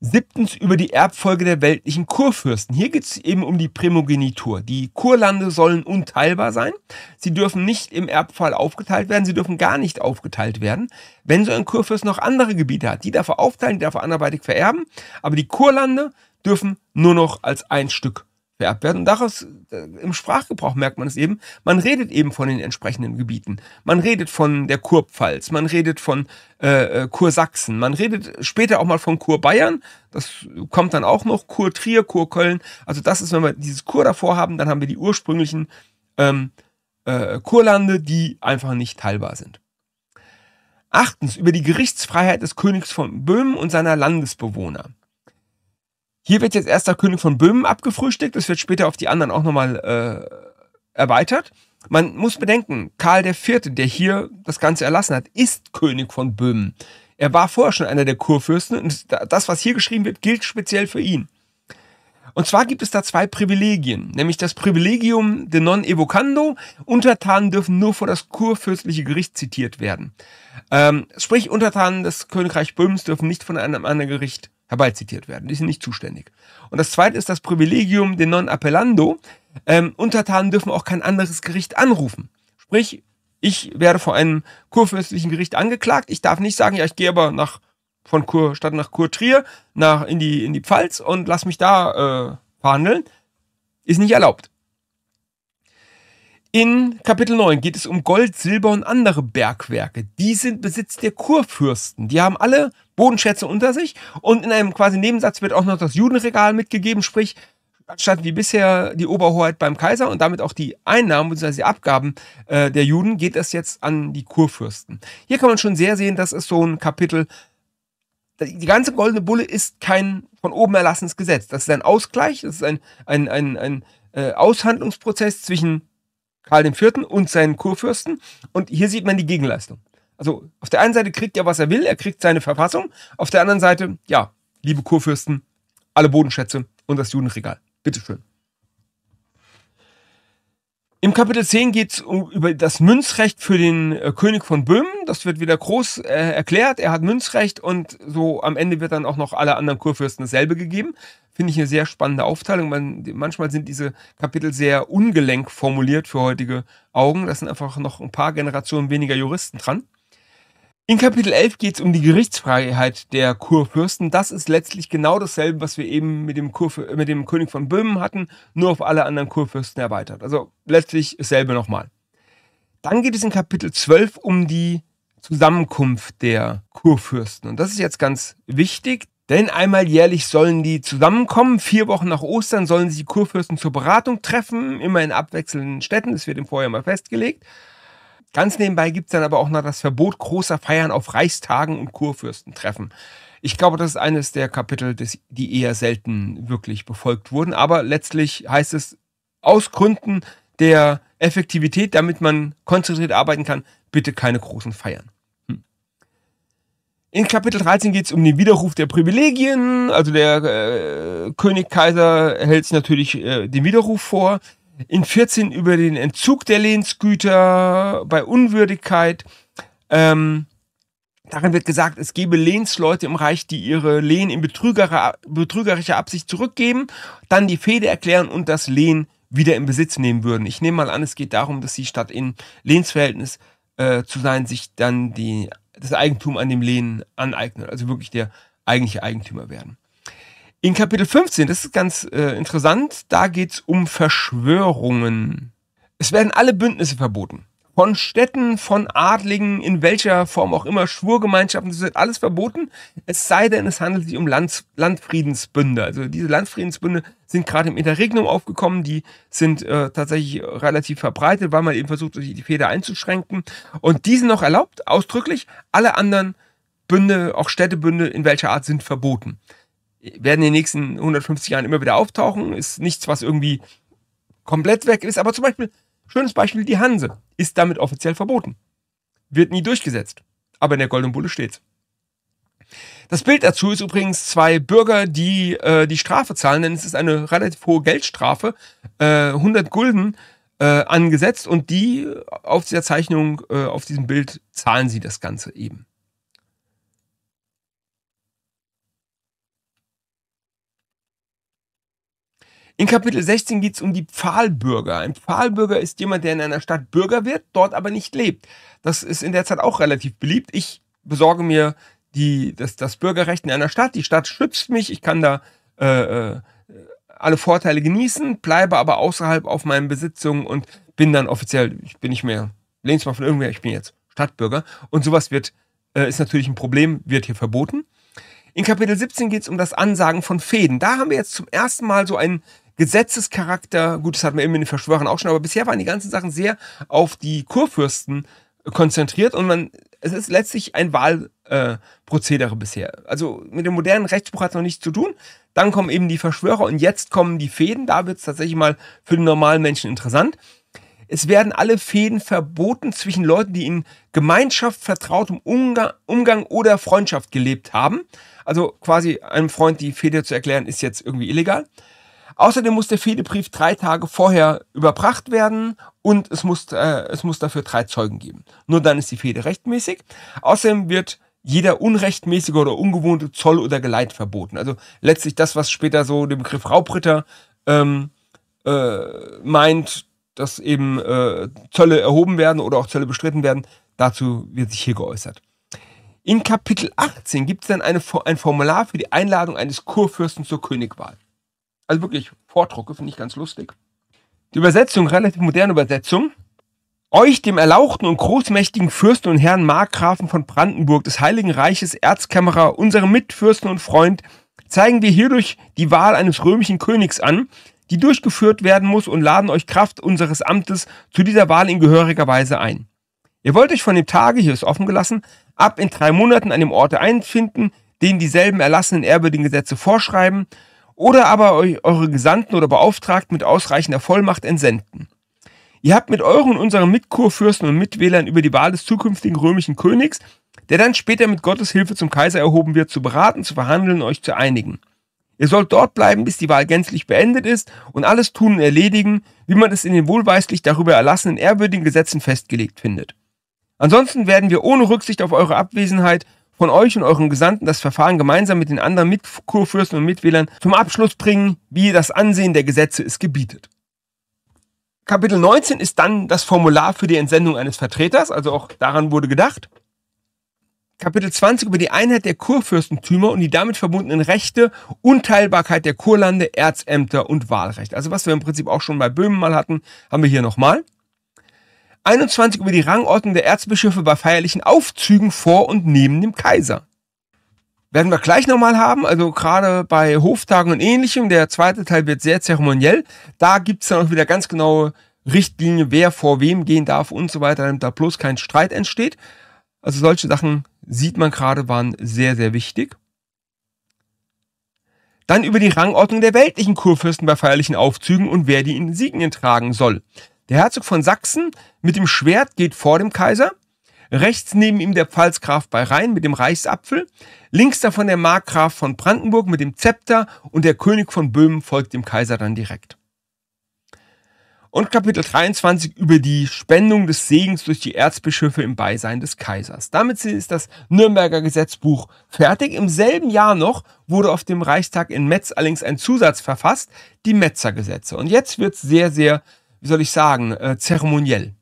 Siebtens über die Erbfolge der weltlichen Kurfürsten. Hier geht es eben um die Primogenitur. Die Kurlande sollen unteilbar sein. Sie dürfen nicht im Erbfall aufgeteilt werden. Sie dürfen gar nicht aufgeteilt werden. Wenn so ein Kurfürst noch andere Gebiete hat, die darf er aufteilen, die darf er anderweitig vererben. Aber die Kurlande dürfen nur noch als ein Stück vererbt werden. Und daraus, äh, im Sprachgebrauch merkt man es eben, man redet eben von den entsprechenden Gebieten. Man redet von der Kurpfalz, man redet von äh, äh Kursachsen, man redet später auch mal von Kurbayern, das kommt dann auch noch, Kurtrier, Kurköln. Also das ist, wenn wir dieses Kur davor haben, dann haben wir die ursprünglichen ähm, äh, Kurlande, die einfach nicht teilbar sind. Achtens, über die Gerichtsfreiheit des Königs von Böhmen und seiner Landesbewohner. Hier wird jetzt erster König von Böhmen abgefrühstückt. Das wird später auf die anderen auch nochmal äh, erweitert. Man muss bedenken, Karl IV., der hier das Ganze erlassen hat, ist König von Böhmen. Er war vorher schon einer der Kurfürsten und das, was hier geschrieben wird, gilt speziell für ihn. Und zwar gibt es da zwei Privilegien, nämlich das Privilegium de non evocando. Untertanen dürfen nur vor das kurfürstliche Gericht zitiert werden. Ähm, sprich, Untertanen des Königreich Böhmens dürfen nicht von einem anderen Gericht herbeizitiert werden. Die sind nicht zuständig. Und das zweite ist das Privilegium den non appellando. Ähm, Untertanen dürfen auch kein anderes Gericht anrufen. Sprich, ich werde vor einem kurfürstlichen Gericht angeklagt. Ich darf nicht sagen, ja, ich gehe aber nach, von Kur, statt nach Kurtrier, nach, in die, in die Pfalz und lass mich da, äh, verhandeln. Ist nicht erlaubt. In Kapitel 9 geht es um Gold, Silber und andere Bergwerke. Die sind Besitz der Kurfürsten. Die haben alle Bodenschätze unter sich und in einem quasi Nebensatz wird auch noch das Judenregal mitgegeben, sprich, statt wie bisher die Oberhoheit beim Kaiser und damit auch die Einnahmen bzw. die Abgaben äh, der Juden, geht das jetzt an die Kurfürsten. Hier kann man schon sehr sehen, das ist so ein Kapitel. Die ganze goldene Bulle ist kein von oben erlassenes Gesetz. Das ist ein Ausgleich, das ist ein, ein, ein, ein äh, Aushandlungsprozess zwischen Karl IV. und seinen Kurfürsten. Und hier sieht man die Gegenleistung. Also auf der einen Seite kriegt er, was er will, er kriegt seine Verfassung. Auf der anderen Seite, ja, liebe Kurfürsten, alle Bodenschätze und das Judenregal. Bitteschön. Im Kapitel 10 geht es um, über das Münzrecht für den äh, König von Böhmen. Das wird wieder groß äh, erklärt. Er hat Münzrecht und so am Ende wird dann auch noch alle anderen Kurfürsten dasselbe gegeben. Finde ich eine sehr spannende Aufteilung. Man, manchmal sind diese Kapitel sehr ungelenk formuliert für heutige Augen. Da sind einfach noch ein paar Generationen weniger Juristen dran. In Kapitel 11 geht es um die Gerichtsfreiheit der Kurfürsten. Das ist letztlich genau dasselbe, was wir eben mit dem, Kurf mit dem König von Böhmen hatten, nur auf alle anderen Kurfürsten erweitert. Also letztlich dasselbe nochmal. Dann geht es in Kapitel 12 um die Zusammenkunft der Kurfürsten. Und das ist jetzt ganz wichtig, denn einmal jährlich sollen die zusammenkommen. Vier Wochen nach Ostern sollen sie die Kurfürsten zur Beratung treffen, immer in abwechselnden Städten. Das wird im Vorjahr mal festgelegt. Ganz nebenbei gibt es dann aber auch noch das Verbot großer Feiern auf Reichstagen und Kurfürstentreffen. Ich glaube, das ist eines der Kapitel, die eher selten wirklich befolgt wurden. Aber letztlich heißt es, aus Gründen der Effektivität, damit man konzentriert arbeiten kann, bitte keine großen Feiern. Hm. In Kapitel 13 geht es um den Widerruf der Privilegien. Also der äh, König Kaiser hält sich natürlich äh, den Widerruf vor in 14 über den Entzug der Lehnsgüter bei Unwürdigkeit. Ähm, darin wird gesagt, es gebe Lehnsleute im Reich, die ihre Lehen in betrügerischer Absicht zurückgeben, dann die Fehde erklären und das Lehen wieder in Besitz nehmen würden. Ich nehme mal an, es geht darum, dass sie statt in Lehnsverhältnis äh, zu sein, sich dann die, das Eigentum an dem Lehen aneignen, also wirklich der eigentliche Eigentümer werden. In Kapitel 15, das ist ganz äh, interessant, da geht es um Verschwörungen. Es werden alle Bündnisse verboten. Von Städten, von Adligen, in welcher Form auch immer, Schwurgemeinschaften, das wird alles verboten. Es sei denn, es handelt sich um Land, Landfriedensbünde. Also diese Landfriedensbünde sind gerade im Interregnum aufgekommen, die sind äh, tatsächlich relativ verbreitet, weil man eben versucht, die Feder einzuschränken. Und die sind noch erlaubt, ausdrücklich. Alle anderen Bünde, auch Städtebünde in welcher Art sind verboten werden in den nächsten 150 Jahren immer wieder auftauchen. Ist nichts, was irgendwie komplett weg ist. Aber zum Beispiel, schönes Beispiel, die Hanse ist damit offiziell verboten. Wird nie durchgesetzt. Aber in der Golden Bulle steht's. Das Bild dazu ist übrigens zwei Bürger, die äh, die Strafe zahlen, denn es ist eine relativ hohe Geldstrafe, äh, 100 Gulden äh, angesetzt und die auf dieser Zeichnung, äh, auf diesem Bild zahlen sie das Ganze eben. In Kapitel 16 geht es um die Pfahlbürger. Ein Pfahlbürger ist jemand, der in einer Stadt Bürger wird, dort aber nicht lebt. Das ist in der Zeit auch relativ beliebt. Ich besorge mir die, das, das Bürgerrecht in einer Stadt. Die Stadt schützt mich. Ich kann da äh, äh alle Vorteile genießen, bleibe aber außerhalb auf meinen Besitzungen und bin dann offiziell, ich bin nicht mehr mal von irgendwer, ich bin jetzt Stadtbürger. Und sowas wird, äh, ist natürlich ein Problem, wird hier verboten. In Kapitel 17 geht es um das Ansagen von Fäden. Da haben wir jetzt zum ersten Mal so einen Gesetzescharakter. Gut, das hatten wir eben in den Verschwörern auch schon, aber bisher waren die ganzen Sachen sehr auf die Kurfürsten konzentriert und man, es ist letztlich ein Wahlprozedere äh, bisher. Also mit dem modernen Rechtsspruch hat es noch nichts zu tun. Dann kommen eben die Verschwörer und jetzt kommen die Fäden. Da wird es tatsächlich mal für den normalen Menschen interessant. Es werden alle Fäden verboten zwischen Leuten, die in Gemeinschaft, vertrautem Umgang oder Freundschaft gelebt haben. Also quasi einem Freund die Fäde zu erklären, ist jetzt irgendwie illegal. Außerdem muss der Fehdebrief drei Tage vorher überbracht werden und es muss, äh, es muss dafür drei Zeugen geben. Nur dann ist die Fehde rechtmäßig. Außerdem wird jeder unrechtmäßige oder ungewohnte Zoll oder Geleit verboten. Also letztlich das, was später so den Begriff Raubritter ähm, äh, meint, dass eben äh, Zölle erhoben werden oder auch Zölle bestritten werden, dazu wird sich hier geäußert. In Kapitel 18 gibt es dann eine, ein Formular für die Einladung eines Kurfürsten zur Königwahl. Also wirklich Vordrucke, finde ich ganz lustig. Die Übersetzung, relativ moderne Übersetzung. Euch, dem erlauchten und großmächtigen Fürsten und Herrn Markgrafen von Brandenburg, des Heiligen Reiches Erzkämmerer, unserem Mitfürsten und Freund, zeigen wir hierdurch die Wahl eines römischen Königs an, die durchgeführt werden muss und laden euch Kraft unseres Amtes zu dieser Wahl in gehöriger Weise ein. Ihr wollt euch von dem Tage, hier ist offen gelassen, ab in drei Monaten an dem Orte einfinden, den dieselben erlassenen Erbe den Gesetze vorschreiben, oder aber eure Gesandten oder Beauftragten mit ausreichender Vollmacht entsenden. Ihr habt mit euren und unseren Mitkurfürsten und Mitwählern über die Wahl des zukünftigen römischen Königs, der dann später mit Gottes Hilfe zum Kaiser erhoben wird, zu beraten, zu verhandeln und euch zu einigen. Ihr sollt dort bleiben, bis die Wahl gänzlich beendet ist und alles tun und erledigen, wie man es in den wohlweislich darüber erlassenen ehrwürdigen Gesetzen festgelegt findet. Ansonsten werden wir ohne Rücksicht auf eure Abwesenheit von euch und euren Gesandten das Verfahren gemeinsam mit den anderen Mitkurfürsten und Mitwählern zum Abschluss bringen, wie das Ansehen der Gesetze es gebietet. Kapitel 19 ist dann das Formular für die Entsendung eines Vertreters, also auch daran wurde gedacht. Kapitel 20 über die Einheit der Kurfürstentümer und die damit verbundenen Rechte, Unteilbarkeit der Kurlande, Erzämter und Wahlrecht. Also was wir im Prinzip auch schon bei Böhmen mal hatten, haben wir hier nochmal. 21 über die Rangordnung der Erzbischöfe bei feierlichen Aufzügen vor und neben dem Kaiser. Werden wir gleich nochmal haben, also gerade bei Hoftagen und ähnlichem, der zweite Teil wird sehr zeremoniell. Da gibt's dann auch wieder ganz genaue Richtlinien, wer vor wem gehen darf und so weiter, damit da bloß kein Streit entsteht. Also solche Sachen sieht man gerade, waren sehr, sehr wichtig. Dann über die Rangordnung der weltlichen Kurfürsten bei feierlichen Aufzügen und wer die Insignien tragen soll. Der Herzog von Sachsen mit dem Schwert geht vor dem Kaiser, rechts neben ihm der Pfalzgraf bei Rhein mit dem Reichsapfel, links davon der Markgraf von Brandenburg mit dem Zepter und der König von Böhmen folgt dem Kaiser dann direkt. Und Kapitel 23 über die Spendung des Segens durch die Erzbischöfe im Beisein des Kaisers. Damit ist das Nürnberger Gesetzbuch fertig. Im selben Jahr noch wurde auf dem Reichstag in Metz allerdings ein Zusatz verfasst, die Metzergesetze. Und jetzt wird es sehr, sehr wie soll ich sagen, äh, zeremoniell.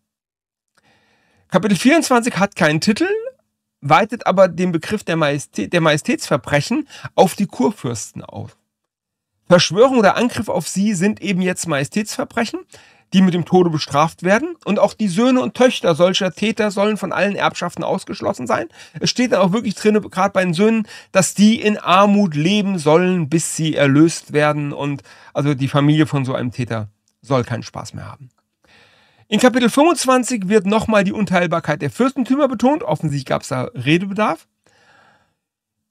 Kapitel 24 hat keinen Titel, weitet aber den Begriff der, Majestät, der Majestätsverbrechen auf die Kurfürsten auf. Verschwörung oder Angriff auf sie sind eben jetzt Majestätsverbrechen, die mit dem Tode bestraft werden. Und auch die Söhne und Töchter solcher Täter sollen von allen Erbschaften ausgeschlossen sein. Es steht dann auch wirklich drin, gerade bei den Söhnen, dass die in Armut leben sollen, bis sie erlöst werden und also die Familie von so einem Täter soll keinen Spaß mehr haben. In Kapitel 25 wird nochmal die Unteilbarkeit der Fürstentümer betont. Offensichtlich gab es da Redebedarf.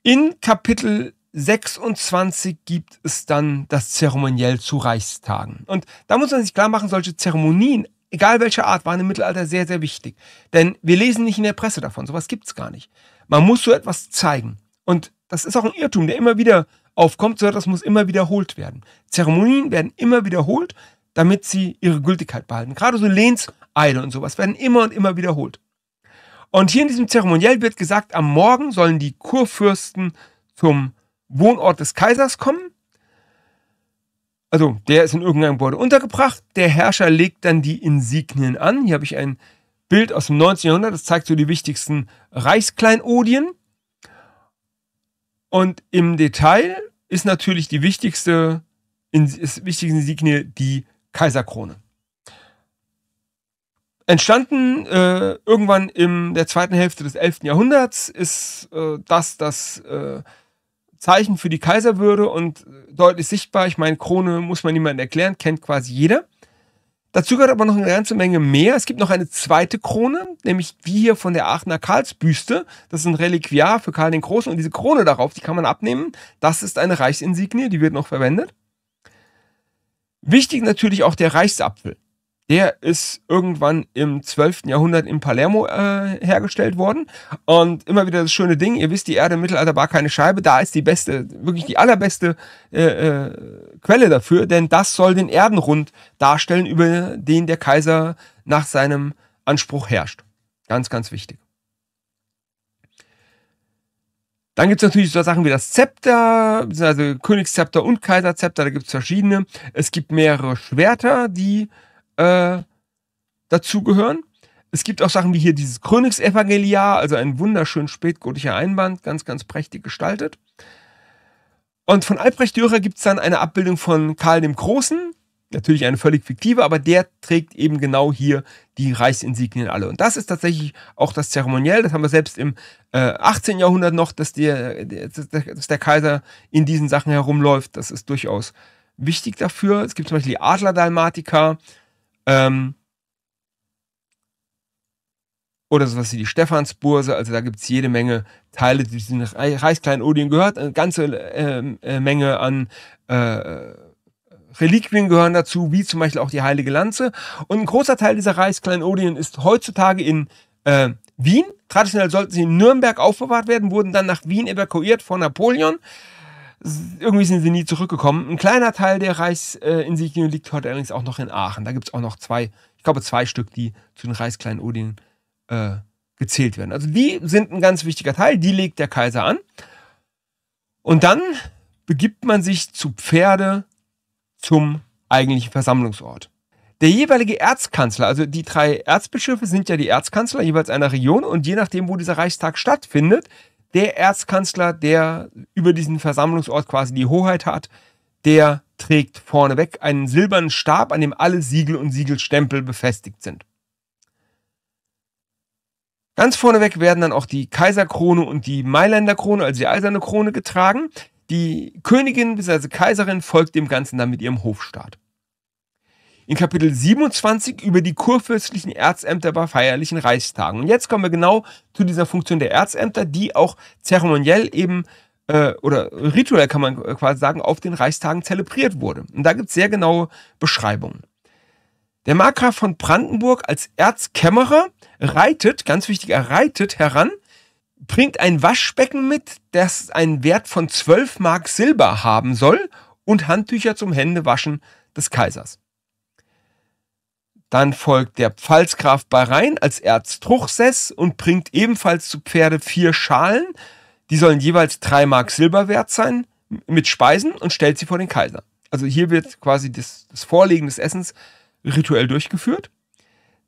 In Kapitel 26 gibt es dann das Zeremoniell zu Reichstagen. Und da muss man sich klar machen, solche Zeremonien, egal welcher Art, waren im Mittelalter sehr, sehr wichtig. Denn wir lesen nicht in der Presse davon, sowas gibt es gar nicht. Man muss so etwas zeigen. Und das ist auch ein Irrtum, der immer wieder aufkommt, so etwas muss immer wiederholt werden. Zeremonien werden immer wiederholt, damit sie ihre Gültigkeit behalten. Gerade so Lehnseile und sowas werden immer und immer wiederholt. Und hier in diesem Zeremoniell wird gesagt, am Morgen sollen die Kurfürsten zum Wohnort des Kaisers kommen. Also der ist in irgendeinem Gebäude untergebracht. Der Herrscher legt dann die Insignien an. Hier habe ich ein Bild aus dem 19. Jahrhundert, das zeigt so die wichtigsten Reichskleinodien. Und im Detail ist natürlich die wichtigste, das wichtigste Insignie die Kaiserkrone. Entstanden äh, irgendwann in der zweiten Hälfte des 11. Jahrhunderts ist äh, das das äh, Zeichen für die Kaiserwürde und äh, deutlich sichtbar. Ich meine, Krone muss man niemandem erklären, kennt quasi jeder. Dazu gehört aber noch eine ganze Menge mehr. Es gibt noch eine zweite Krone, nämlich die hier von der Aachener Karlsbüste. Das ist ein Reliquiar für Karl den Großen und diese Krone darauf, die kann man abnehmen. Das ist eine Reichsinsignie, die wird noch verwendet. Wichtig natürlich auch der Reichsapfel. Der ist irgendwann im 12. Jahrhundert in Palermo äh, hergestellt worden. Und immer wieder das schöne Ding, ihr wisst, die Erde im Mittelalter war keine Scheibe. Da ist die beste, wirklich die allerbeste äh, äh, Quelle dafür, denn das soll den Erdenrund darstellen, über den der Kaiser nach seinem Anspruch herrscht. Ganz, ganz wichtig. Dann gibt es natürlich so Sachen wie das Zepter, also Königszepter und Kaiserzepter, da gibt es verschiedene. Es gibt mehrere Schwerter, die äh, dazugehören. Es gibt auch Sachen wie hier dieses Königsevangeliar, also ein wunderschön spätgotischer Einband, ganz, ganz prächtig gestaltet. Und von Albrecht Dürer gibt es dann eine Abbildung von Karl dem Großen, natürlich eine völlig fiktive, aber der trägt eben genau hier die Reichsinsignien alle. Und das ist tatsächlich auch das Zeremoniell, das haben wir selbst im äh, 18. Jahrhundert noch, dass der, der, dass der Kaiser in diesen Sachen herumläuft. Das ist durchaus wichtig dafür. Es gibt zum Beispiel die Adler dalmatika ähm, oder sowas wie die Stephansburse. Also da gibt es jede Menge Teile, die diesen Reichskleinodien gehört. Eine ganze äh, äh, Menge an... Äh, Reliquien gehören dazu, wie zum Beispiel auch die Heilige Lanze. Und ein großer Teil dieser Reichskleinodien ist heutzutage in äh, Wien. Traditionell sollten sie in Nürnberg aufbewahrt werden, wurden dann nach Wien evakuiert von Napoleon. Irgendwie sind sie nie zurückgekommen. Ein kleiner Teil der Reichsinsignien liegt heute allerdings auch noch in Aachen. Da gibt es auch noch zwei, ich glaube zwei Stück, die zu den Reichskleinodien äh, gezählt werden. Also die sind ein ganz wichtiger Teil, die legt der Kaiser an. Und dann begibt man sich zu Pferde zum eigentlichen Versammlungsort. Der jeweilige Erzkanzler, also die drei Erzbischöfe sind ja die Erzkanzler jeweils einer Region und je nachdem, wo dieser Reichstag stattfindet, der Erzkanzler, der über diesen Versammlungsort quasi die Hoheit hat, der trägt vorneweg einen silbernen Stab, an dem alle Siegel und Siegelstempel befestigt sind. Ganz vorneweg werden dann auch die Kaiserkrone und die Mailänder Krone, also die eiserne Krone, getragen. Die Königin bzw. Kaiserin folgt dem Ganzen dann mit ihrem Hofstaat. In Kapitel 27 über die kurfürstlichen Erzämter bei feierlichen Reichstagen. Und jetzt kommen wir genau zu dieser Funktion der Erzämter, die auch zeremoniell eben äh, oder rituell kann man quasi sagen, auf den Reichstagen zelebriert wurde. Und da gibt es sehr genaue Beschreibungen. Der Markgraf von Brandenburg als Erzkämmerer reitet, ganz wichtig, er reitet heran bringt ein Waschbecken mit, das einen Wert von 12 Mark Silber haben soll und Handtücher zum Händewaschen des Kaisers. Dann folgt der Pfalzgraf bei Rhein als Erztruchsess und bringt ebenfalls zu Pferde vier Schalen, die sollen jeweils 3 Mark Silber wert sein, mit Speisen und stellt sie vor den Kaiser. Also hier wird quasi das, das Vorlegen des Essens rituell durchgeführt.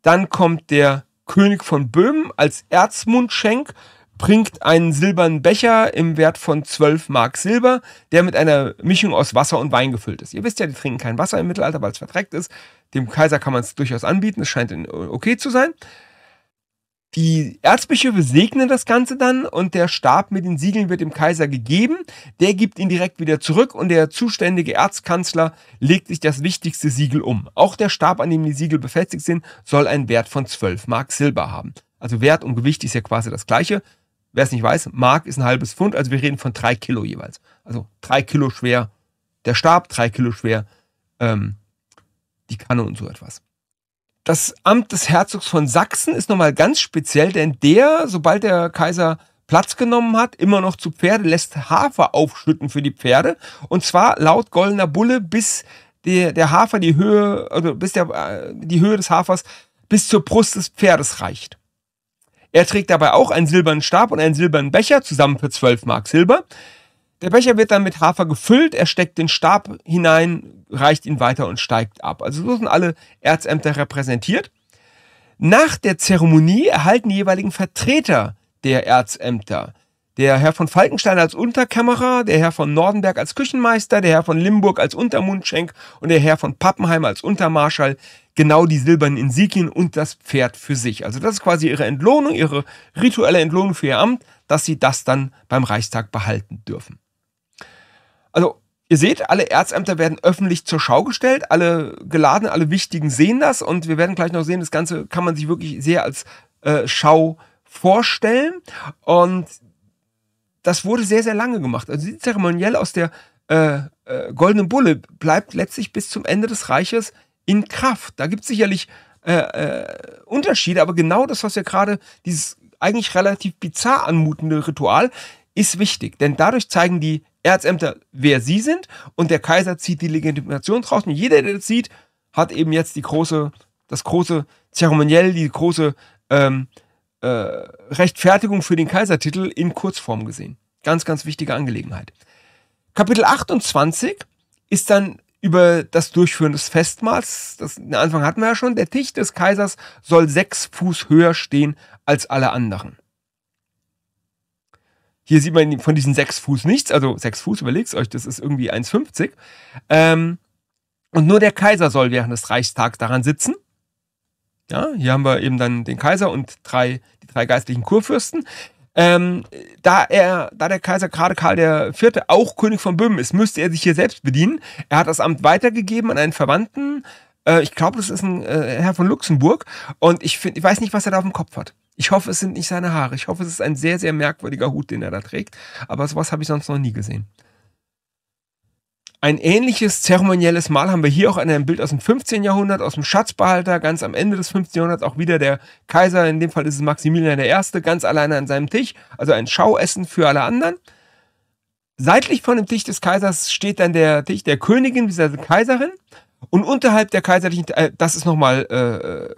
Dann kommt der König von Böhmen als Erzmundschenk bringt einen silbernen Becher im Wert von 12 Mark Silber, der mit einer Mischung aus Wasser und Wein gefüllt ist. Ihr wisst ja, die trinken kein Wasser im Mittelalter, weil es verdreckt ist. Dem Kaiser kann man es durchaus anbieten, es scheint äh, okay zu sein. Die Erzbischöfe segnen das Ganze dann und der Stab mit den Siegeln wird dem Kaiser gegeben. Der gibt ihn direkt wieder zurück und der zuständige Erzkanzler legt sich das wichtigste Siegel um. Auch der Stab, an dem die Siegel befestigt sind, soll einen Wert von 12 Mark Silber haben. Also Wert und Gewicht ist ja quasi das gleiche. Wer es nicht weiß, Mark ist ein halbes Pfund, also wir reden von drei Kilo jeweils. Also drei Kilo schwer der Stab, drei Kilo schwer ähm, die Kanne und so etwas. Das Amt des Herzogs von Sachsen ist nochmal ganz speziell, denn der, sobald der Kaiser Platz genommen hat, immer noch zu Pferde, lässt Hafer aufschütten für die Pferde. Und zwar laut Goldener Bulle, bis der, der Hafer die Höhe, oder also bis der, äh, die Höhe des Hafers bis zur Brust des Pferdes reicht. Er trägt dabei auch einen silbernen Stab und einen silbernen Becher, zusammen für 12 Mark Silber. Der Becher wird dann mit Hafer gefüllt, er steckt den Stab hinein, reicht ihn weiter und steigt ab. Also so sind alle Erzämter repräsentiert. Nach der Zeremonie erhalten die jeweiligen Vertreter der Erzämter der Herr von Falkenstein als Unterkämmerer, der Herr von Nordenberg als Küchenmeister, der Herr von Limburg als Untermundschenk und der Herr von Pappenheim als Untermarschall genau die silbernen Insignien und das Pferd für sich. Also das ist quasi ihre Entlohnung, ihre rituelle Entlohnung für ihr Amt, dass sie das dann beim Reichstag behalten dürfen. Also Ihr seht, alle Erzämter werden öffentlich zur Schau gestellt, alle geladen, alle Wichtigen sehen das und wir werden gleich noch sehen, das Ganze kann man sich wirklich sehr als äh, Schau vorstellen. Und das wurde sehr, sehr lange gemacht. Also die Zeremoniell aus der äh, äh, Goldenen Bulle bleibt letztlich bis zum Ende des Reiches in Kraft. Da gibt es sicherlich äh, äh, Unterschiede, aber genau das, was wir gerade, dieses eigentlich relativ bizarr anmutende Ritual, ist wichtig. Denn dadurch zeigen die Erzämter, wer sie sind und der Kaiser zieht die Legitimation draußen. Jeder, der das sieht, hat eben jetzt die große, das große Zeremoniell, die große ähm, äh, Rechtfertigung für den Kaisertitel in Kurzform gesehen. Ganz, ganz wichtige Angelegenheit. Kapitel 28 ist dann über das Durchführen des Festmahls. Das, den Anfang hatten wir ja schon. Der Tisch des Kaisers soll sechs Fuß höher stehen als alle anderen. Hier sieht man von diesen sechs Fuß nichts. Also sechs Fuß, überlegt euch, das ist irgendwie 1,50. Ähm, und nur der Kaiser soll während des Reichstags daran sitzen. Ja, hier haben wir eben dann den Kaiser und drei, die drei geistlichen Kurfürsten. Ähm, da, er, da der Kaiser gerade Karl IV. auch König von Böhmen ist, müsste er sich hier selbst bedienen. Er hat das Amt weitergegeben an einen Verwandten. Äh, ich glaube, das ist ein äh, Herr von Luxemburg. Und ich, find, ich weiß nicht, was er da auf dem Kopf hat. Ich hoffe, es sind nicht seine Haare. Ich hoffe, es ist ein sehr, sehr merkwürdiger Hut, den er da trägt. Aber sowas habe ich sonst noch nie gesehen. Ein ähnliches zeremonielles Mal haben wir hier auch an einem Bild aus dem 15. Jahrhundert, aus dem Schatzbehalter, ganz am Ende des 15. Jahrhunderts auch wieder der Kaiser, in dem Fall ist es Maximilian I., ganz alleine an seinem Tisch, also ein Schauessen für alle anderen. Seitlich von dem Tisch des Kaisers steht dann der Tisch der Königin dieser Kaiserin und unterhalb der kaiserlichen, äh, das ist nochmal äh, äh,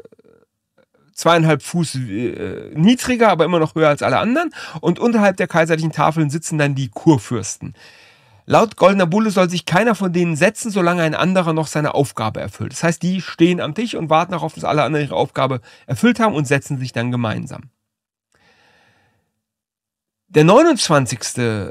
zweieinhalb Fuß äh, niedriger, aber immer noch höher als alle anderen und unterhalb der kaiserlichen Tafeln sitzen dann die Kurfürsten. Laut Goldener Bulle soll sich keiner von denen setzen, solange ein anderer noch seine Aufgabe erfüllt. Das heißt, die stehen am Tisch und warten darauf, dass alle anderen ihre Aufgabe erfüllt haben und setzen sich dann gemeinsam. Der 29.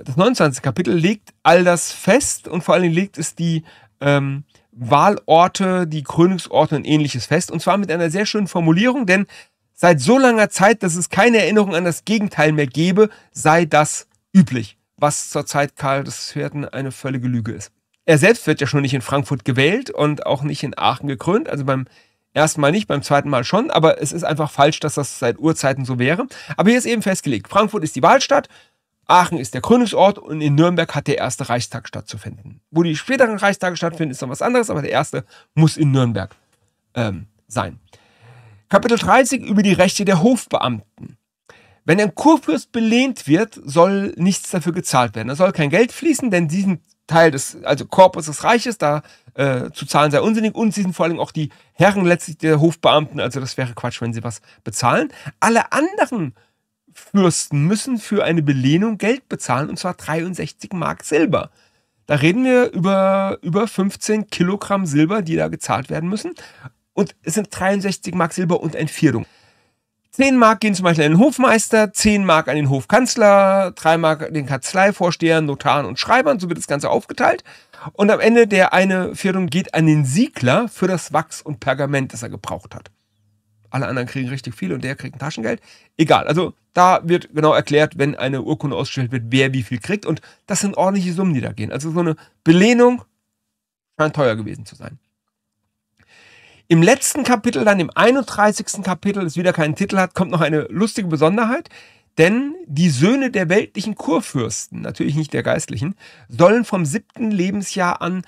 Das 29. Kapitel legt all das fest und vor allen Dingen legt es die ähm, Wahlorte, die Krönungsorte und ähnliches fest. Und zwar mit einer sehr schönen Formulierung, denn seit so langer Zeit, dass es keine Erinnerung an das Gegenteil mehr gäbe, sei das üblich was zurzeit des Werden eine völlige Lüge ist. Er selbst wird ja schon nicht in Frankfurt gewählt und auch nicht in Aachen gekrönt, also beim ersten Mal nicht, beim zweiten Mal schon, aber es ist einfach falsch, dass das seit Urzeiten so wäre. Aber hier ist eben festgelegt, Frankfurt ist die Wahlstadt, Aachen ist der Krönungsort und in Nürnberg hat der erste Reichstag stattzufinden. Wo die späteren Reichstage stattfinden, ist noch was anderes, aber der erste muss in Nürnberg ähm, sein. Kapitel 30 über die Rechte der Hofbeamten. Wenn ein Kurfürst belehnt wird, soll nichts dafür gezahlt werden. Da soll kein Geld fließen, denn diesen Teil des, also Korpus des Reiches, da äh, zu zahlen sei unsinnig. Und sie sind vor allem auch die Herren letztlich der Hofbeamten. Also das wäre Quatsch, wenn sie was bezahlen. Alle anderen Fürsten müssen für eine Belehnung Geld bezahlen, und zwar 63 Mark Silber. Da reden wir über, über 15 Kilogramm Silber, die da gezahlt werden müssen. Und es sind 63 Mark Silber und ein Viertel. 10 Mark gehen zum Beispiel an den Hofmeister, 10 Mark an den Hofkanzler, 3 Mark den Kanzleivorstehern, Notaren und Schreibern. So wird das Ganze aufgeteilt. Und am Ende der eine Viertel geht an den Siegler für das Wachs und Pergament, das er gebraucht hat. Alle anderen kriegen richtig viel und der kriegt ein Taschengeld. Egal, also da wird genau erklärt, wenn eine Urkunde ausgestellt wird, wer wie viel kriegt. Und das sind ordentliche Summen, die da gehen. Also so eine Belehnung scheint teuer gewesen zu sein. Im letzten Kapitel, dann im 31. Kapitel, das wieder keinen Titel hat, kommt noch eine lustige Besonderheit. Denn die Söhne der weltlichen Kurfürsten, natürlich nicht der geistlichen, sollen vom siebten Lebensjahr an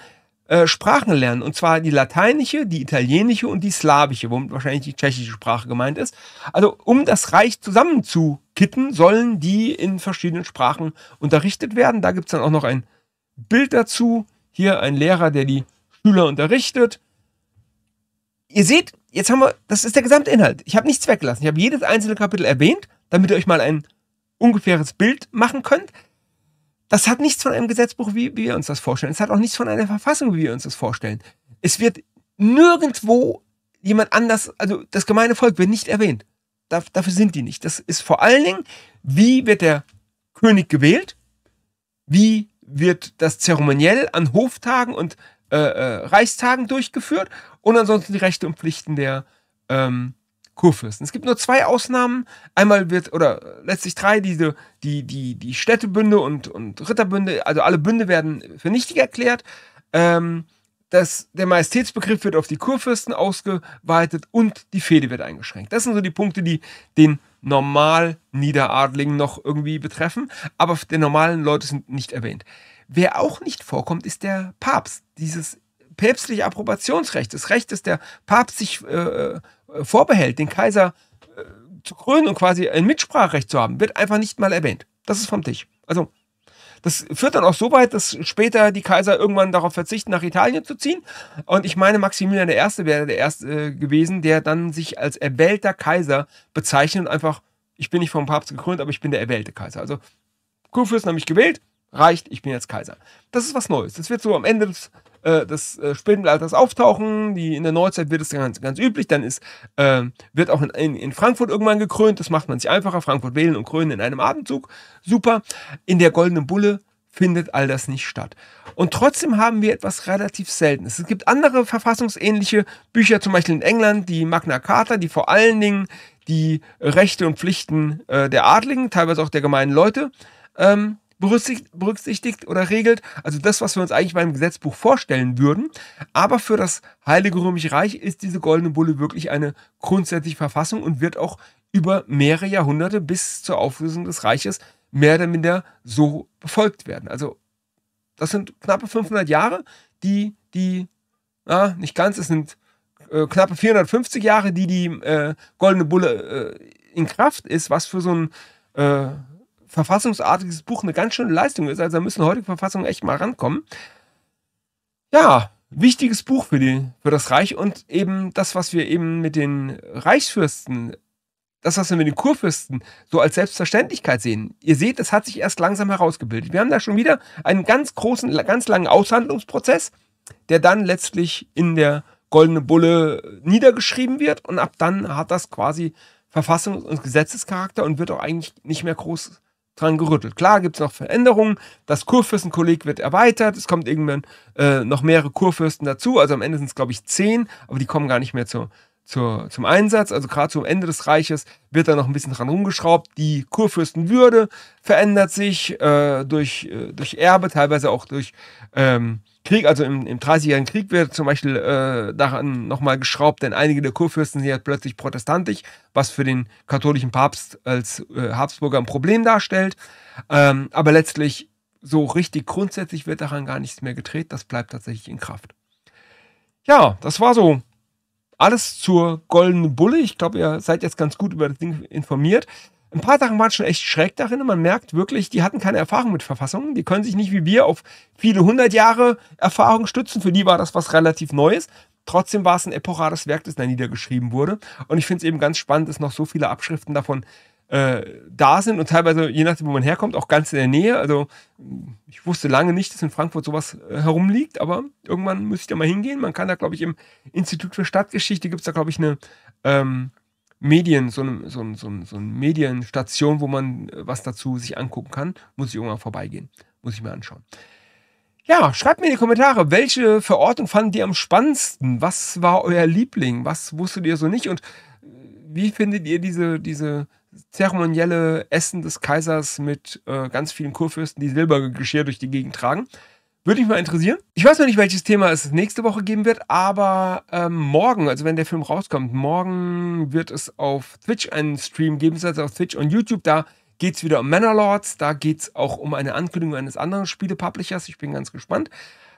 äh, Sprachen lernen. Und zwar die lateinische, die italienische und die slawische, womit wahrscheinlich die tschechische Sprache gemeint ist. Also um das Reich zusammenzukitten, sollen die in verschiedenen Sprachen unterrichtet werden. Da gibt es dann auch noch ein Bild dazu. Hier ein Lehrer, der die Schüler unterrichtet ihr seht, jetzt haben wir, das ist der Gesamtinhalt. Ich habe nichts weggelassen. Ich habe jedes einzelne Kapitel erwähnt, damit ihr euch mal ein ungefähres Bild machen könnt. Das hat nichts von einem Gesetzbuch, wie, wie wir uns das vorstellen. Es hat auch nichts von einer Verfassung, wie wir uns das vorstellen. Es wird nirgendwo jemand anders, also das gemeine Volk wird nicht erwähnt. Da, dafür sind die nicht. Das ist vor allen Dingen, wie wird der König gewählt? Wie wird das zeremoniell an Hoftagen und äh, äh, Reichstagen durchgeführt und ansonsten die Rechte und Pflichten der ähm, Kurfürsten. Es gibt nur zwei Ausnahmen. Einmal wird, oder letztlich drei, die, die, die, die Städtebünde und, und Ritterbünde, also alle Bünde werden für nichtig erklärt. Ähm, das, der Majestätsbegriff wird auf die Kurfürsten ausgeweitet und die Fehde wird eingeschränkt. Das sind so die Punkte, die den normal Niederadligen noch irgendwie betreffen, aber der normalen Leute sind nicht erwähnt. Wer auch nicht vorkommt, ist der Papst. Dieses päpstliche Approbationsrecht, das Recht, das der Papst sich äh, äh, vorbehält, den Kaiser äh, zu krönen und quasi ein Mitspracherecht zu haben, wird einfach nicht mal erwähnt. Das ist vom Tisch. Also das führt dann auch so weit, dass später die Kaiser irgendwann darauf verzichten, nach Italien zu ziehen. Und ich meine, Maximilian I. wäre der Erste äh, gewesen, der dann sich als erwählter Kaiser bezeichnet und einfach, ich bin nicht vom Papst gekrönt, aber ich bin der erwählte Kaiser. Also Kurfürsten haben mich gewählt, reicht, ich bin jetzt Kaiser. Das ist was Neues. Das wird so am Ende des äh, des äh, Spätmittelalters auftauchen. Die, in der Neuzeit wird es ganz, ganz üblich. Dann ist, äh, wird auch in, in, in, Frankfurt irgendwann gekrönt. Das macht man sich einfacher. Frankfurt wählen und krönen in einem Abendzug. Super. In der Goldenen Bulle findet all das nicht statt. Und trotzdem haben wir etwas relativ Seltenes. Es gibt andere verfassungsähnliche Bücher, zum Beispiel in England, die Magna Carta, die vor allen Dingen die Rechte und Pflichten äh, der Adligen, teilweise auch der gemeinen Leute ähm, berücksichtigt oder regelt, also das, was wir uns eigentlich beim Gesetzbuch vorstellen würden. Aber für das Heilige Römische Reich ist diese goldene Bulle wirklich eine grundsätzliche Verfassung und wird auch über mehrere Jahrhunderte bis zur Auflösung des Reiches mehr oder minder so befolgt werden. Also das sind knappe 500 Jahre, die, die, na, nicht ganz, es sind äh, knappe 450 Jahre, die die äh, goldene Bulle äh, in Kraft ist, was für so ein äh, verfassungsartiges Buch eine ganz schöne Leistung ist. Also da müssen heutige Verfassungen echt mal rankommen. Ja, wichtiges Buch für, die, für das Reich und eben das, was wir eben mit den Reichsfürsten, das, was wir mit den Kurfürsten so als Selbstverständlichkeit sehen. Ihr seht, es hat sich erst langsam herausgebildet. Wir haben da schon wieder einen ganz großen, ganz langen Aushandlungsprozess, der dann letztlich in der Goldene Bulle niedergeschrieben wird und ab dann hat das quasi Verfassungs- und Gesetzescharakter und wird auch eigentlich nicht mehr groß dran gerüttelt. Klar gibt es noch Veränderungen. Das Kurfürstenkolleg wird erweitert. Es kommt irgendwann äh, noch mehrere Kurfürsten dazu. Also am Ende sind es, glaube ich, zehn, aber die kommen gar nicht mehr zur, zur, zum Einsatz. Also gerade zum Ende des Reiches wird da noch ein bisschen dran rumgeschraubt. Die Kurfürstenwürde verändert sich äh, durch, äh, durch Erbe, teilweise auch durch. Ähm, Krieg, also im, im 30-jährigen Krieg wird zum Beispiel äh, daran nochmal geschraubt, denn einige der Kurfürsten sind ja plötzlich protestantisch, was für den katholischen Papst als äh, Habsburger ein Problem darstellt. Ähm, aber letztlich so richtig grundsätzlich wird daran gar nichts mehr gedreht, das bleibt tatsächlich in Kraft. Ja, das war so alles zur goldenen Bulle. Ich glaube, ihr seid jetzt ganz gut über das Ding informiert. Ein paar Sachen waren schon echt schräg darin und man merkt wirklich, die hatten keine Erfahrung mit Verfassungen. Die können sich nicht wie wir auf viele hundert Jahre Erfahrung stützen. Für die war das was relativ Neues. Trotzdem war es ein epochales Werk, das da niedergeschrieben wurde. Und ich finde es eben ganz spannend, dass noch so viele Abschriften davon äh, da sind und teilweise, je nachdem, wo man herkommt, auch ganz in der Nähe. Also ich wusste lange nicht, dass in Frankfurt sowas äh, herumliegt, aber irgendwann müsste ich da mal hingehen. Man kann da, glaube ich, im Institut für Stadtgeschichte gibt es da, glaube ich, eine ähm, Medien, so eine so ein, so ein, so ein Medienstation, wo man äh, was dazu sich angucken kann, muss ich irgendwann vorbeigehen. Muss ich mir anschauen. Ja, schreibt mir in die Kommentare, welche Verortung fandet ihr am spannendsten? Was war euer Liebling? Was wusstet ihr so nicht? Und äh, wie findet ihr diese, diese zeremonielle Essen des Kaisers mit äh, ganz vielen Kurfürsten, die Silbergeschirr durch die Gegend tragen? Würde mich mal interessieren. Ich weiß noch nicht, welches Thema es nächste Woche geben wird, aber ähm, morgen, also wenn der Film rauskommt, morgen wird es auf Twitch einen Stream geben, also auf Twitch und YouTube. Da geht es wieder um Mannerlords, da geht es auch um eine Ankündigung eines anderen Spielepublishers. Ich bin ganz gespannt.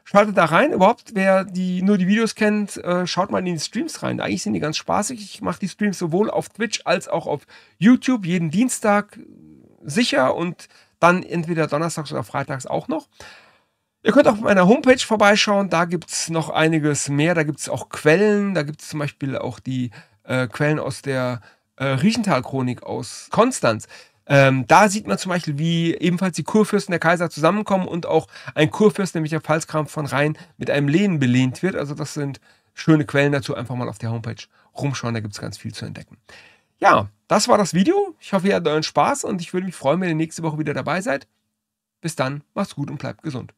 Schaltet da rein. Überhaupt, wer die, nur die Videos kennt, äh, schaut mal in die Streams rein. Eigentlich sind die ganz spaßig. Ich mache die Streams sowohl auf Twitch als auch auf YouTube jeden Dienstag sicher und dann entweder donnerstags oder freitags auch noch. Ihr könnt auf meiner Homepage vorbeischauen, da gibt es noch einiges mehr. Da gibt es auch Quellen, da gibt es zum Beispiel auch die äh, Quellen aus der äh, Riechenthal-Chronik aus Konstanz. Ähm, da sieht man zum Beispiel, wie ebenfalls die Kurfürsten der Kaiser zusammenkommen und auch ein Kurfürst, nämlich der Pfalzkram von Rhein, mit einem Lehen belehnt wird. Also das sind schöne Quellen dazu. Einfach mal auf der Homepage rumschauen, da gibt es ganz viel zu entdecken. Ja, das war das Video. Ich hoffe, ihr hattet euren Spaß und ich würde mich freuen, wenn ihr nächste Woche wieder dabei seid. Bis dann, macht's gut und bleibt gesund.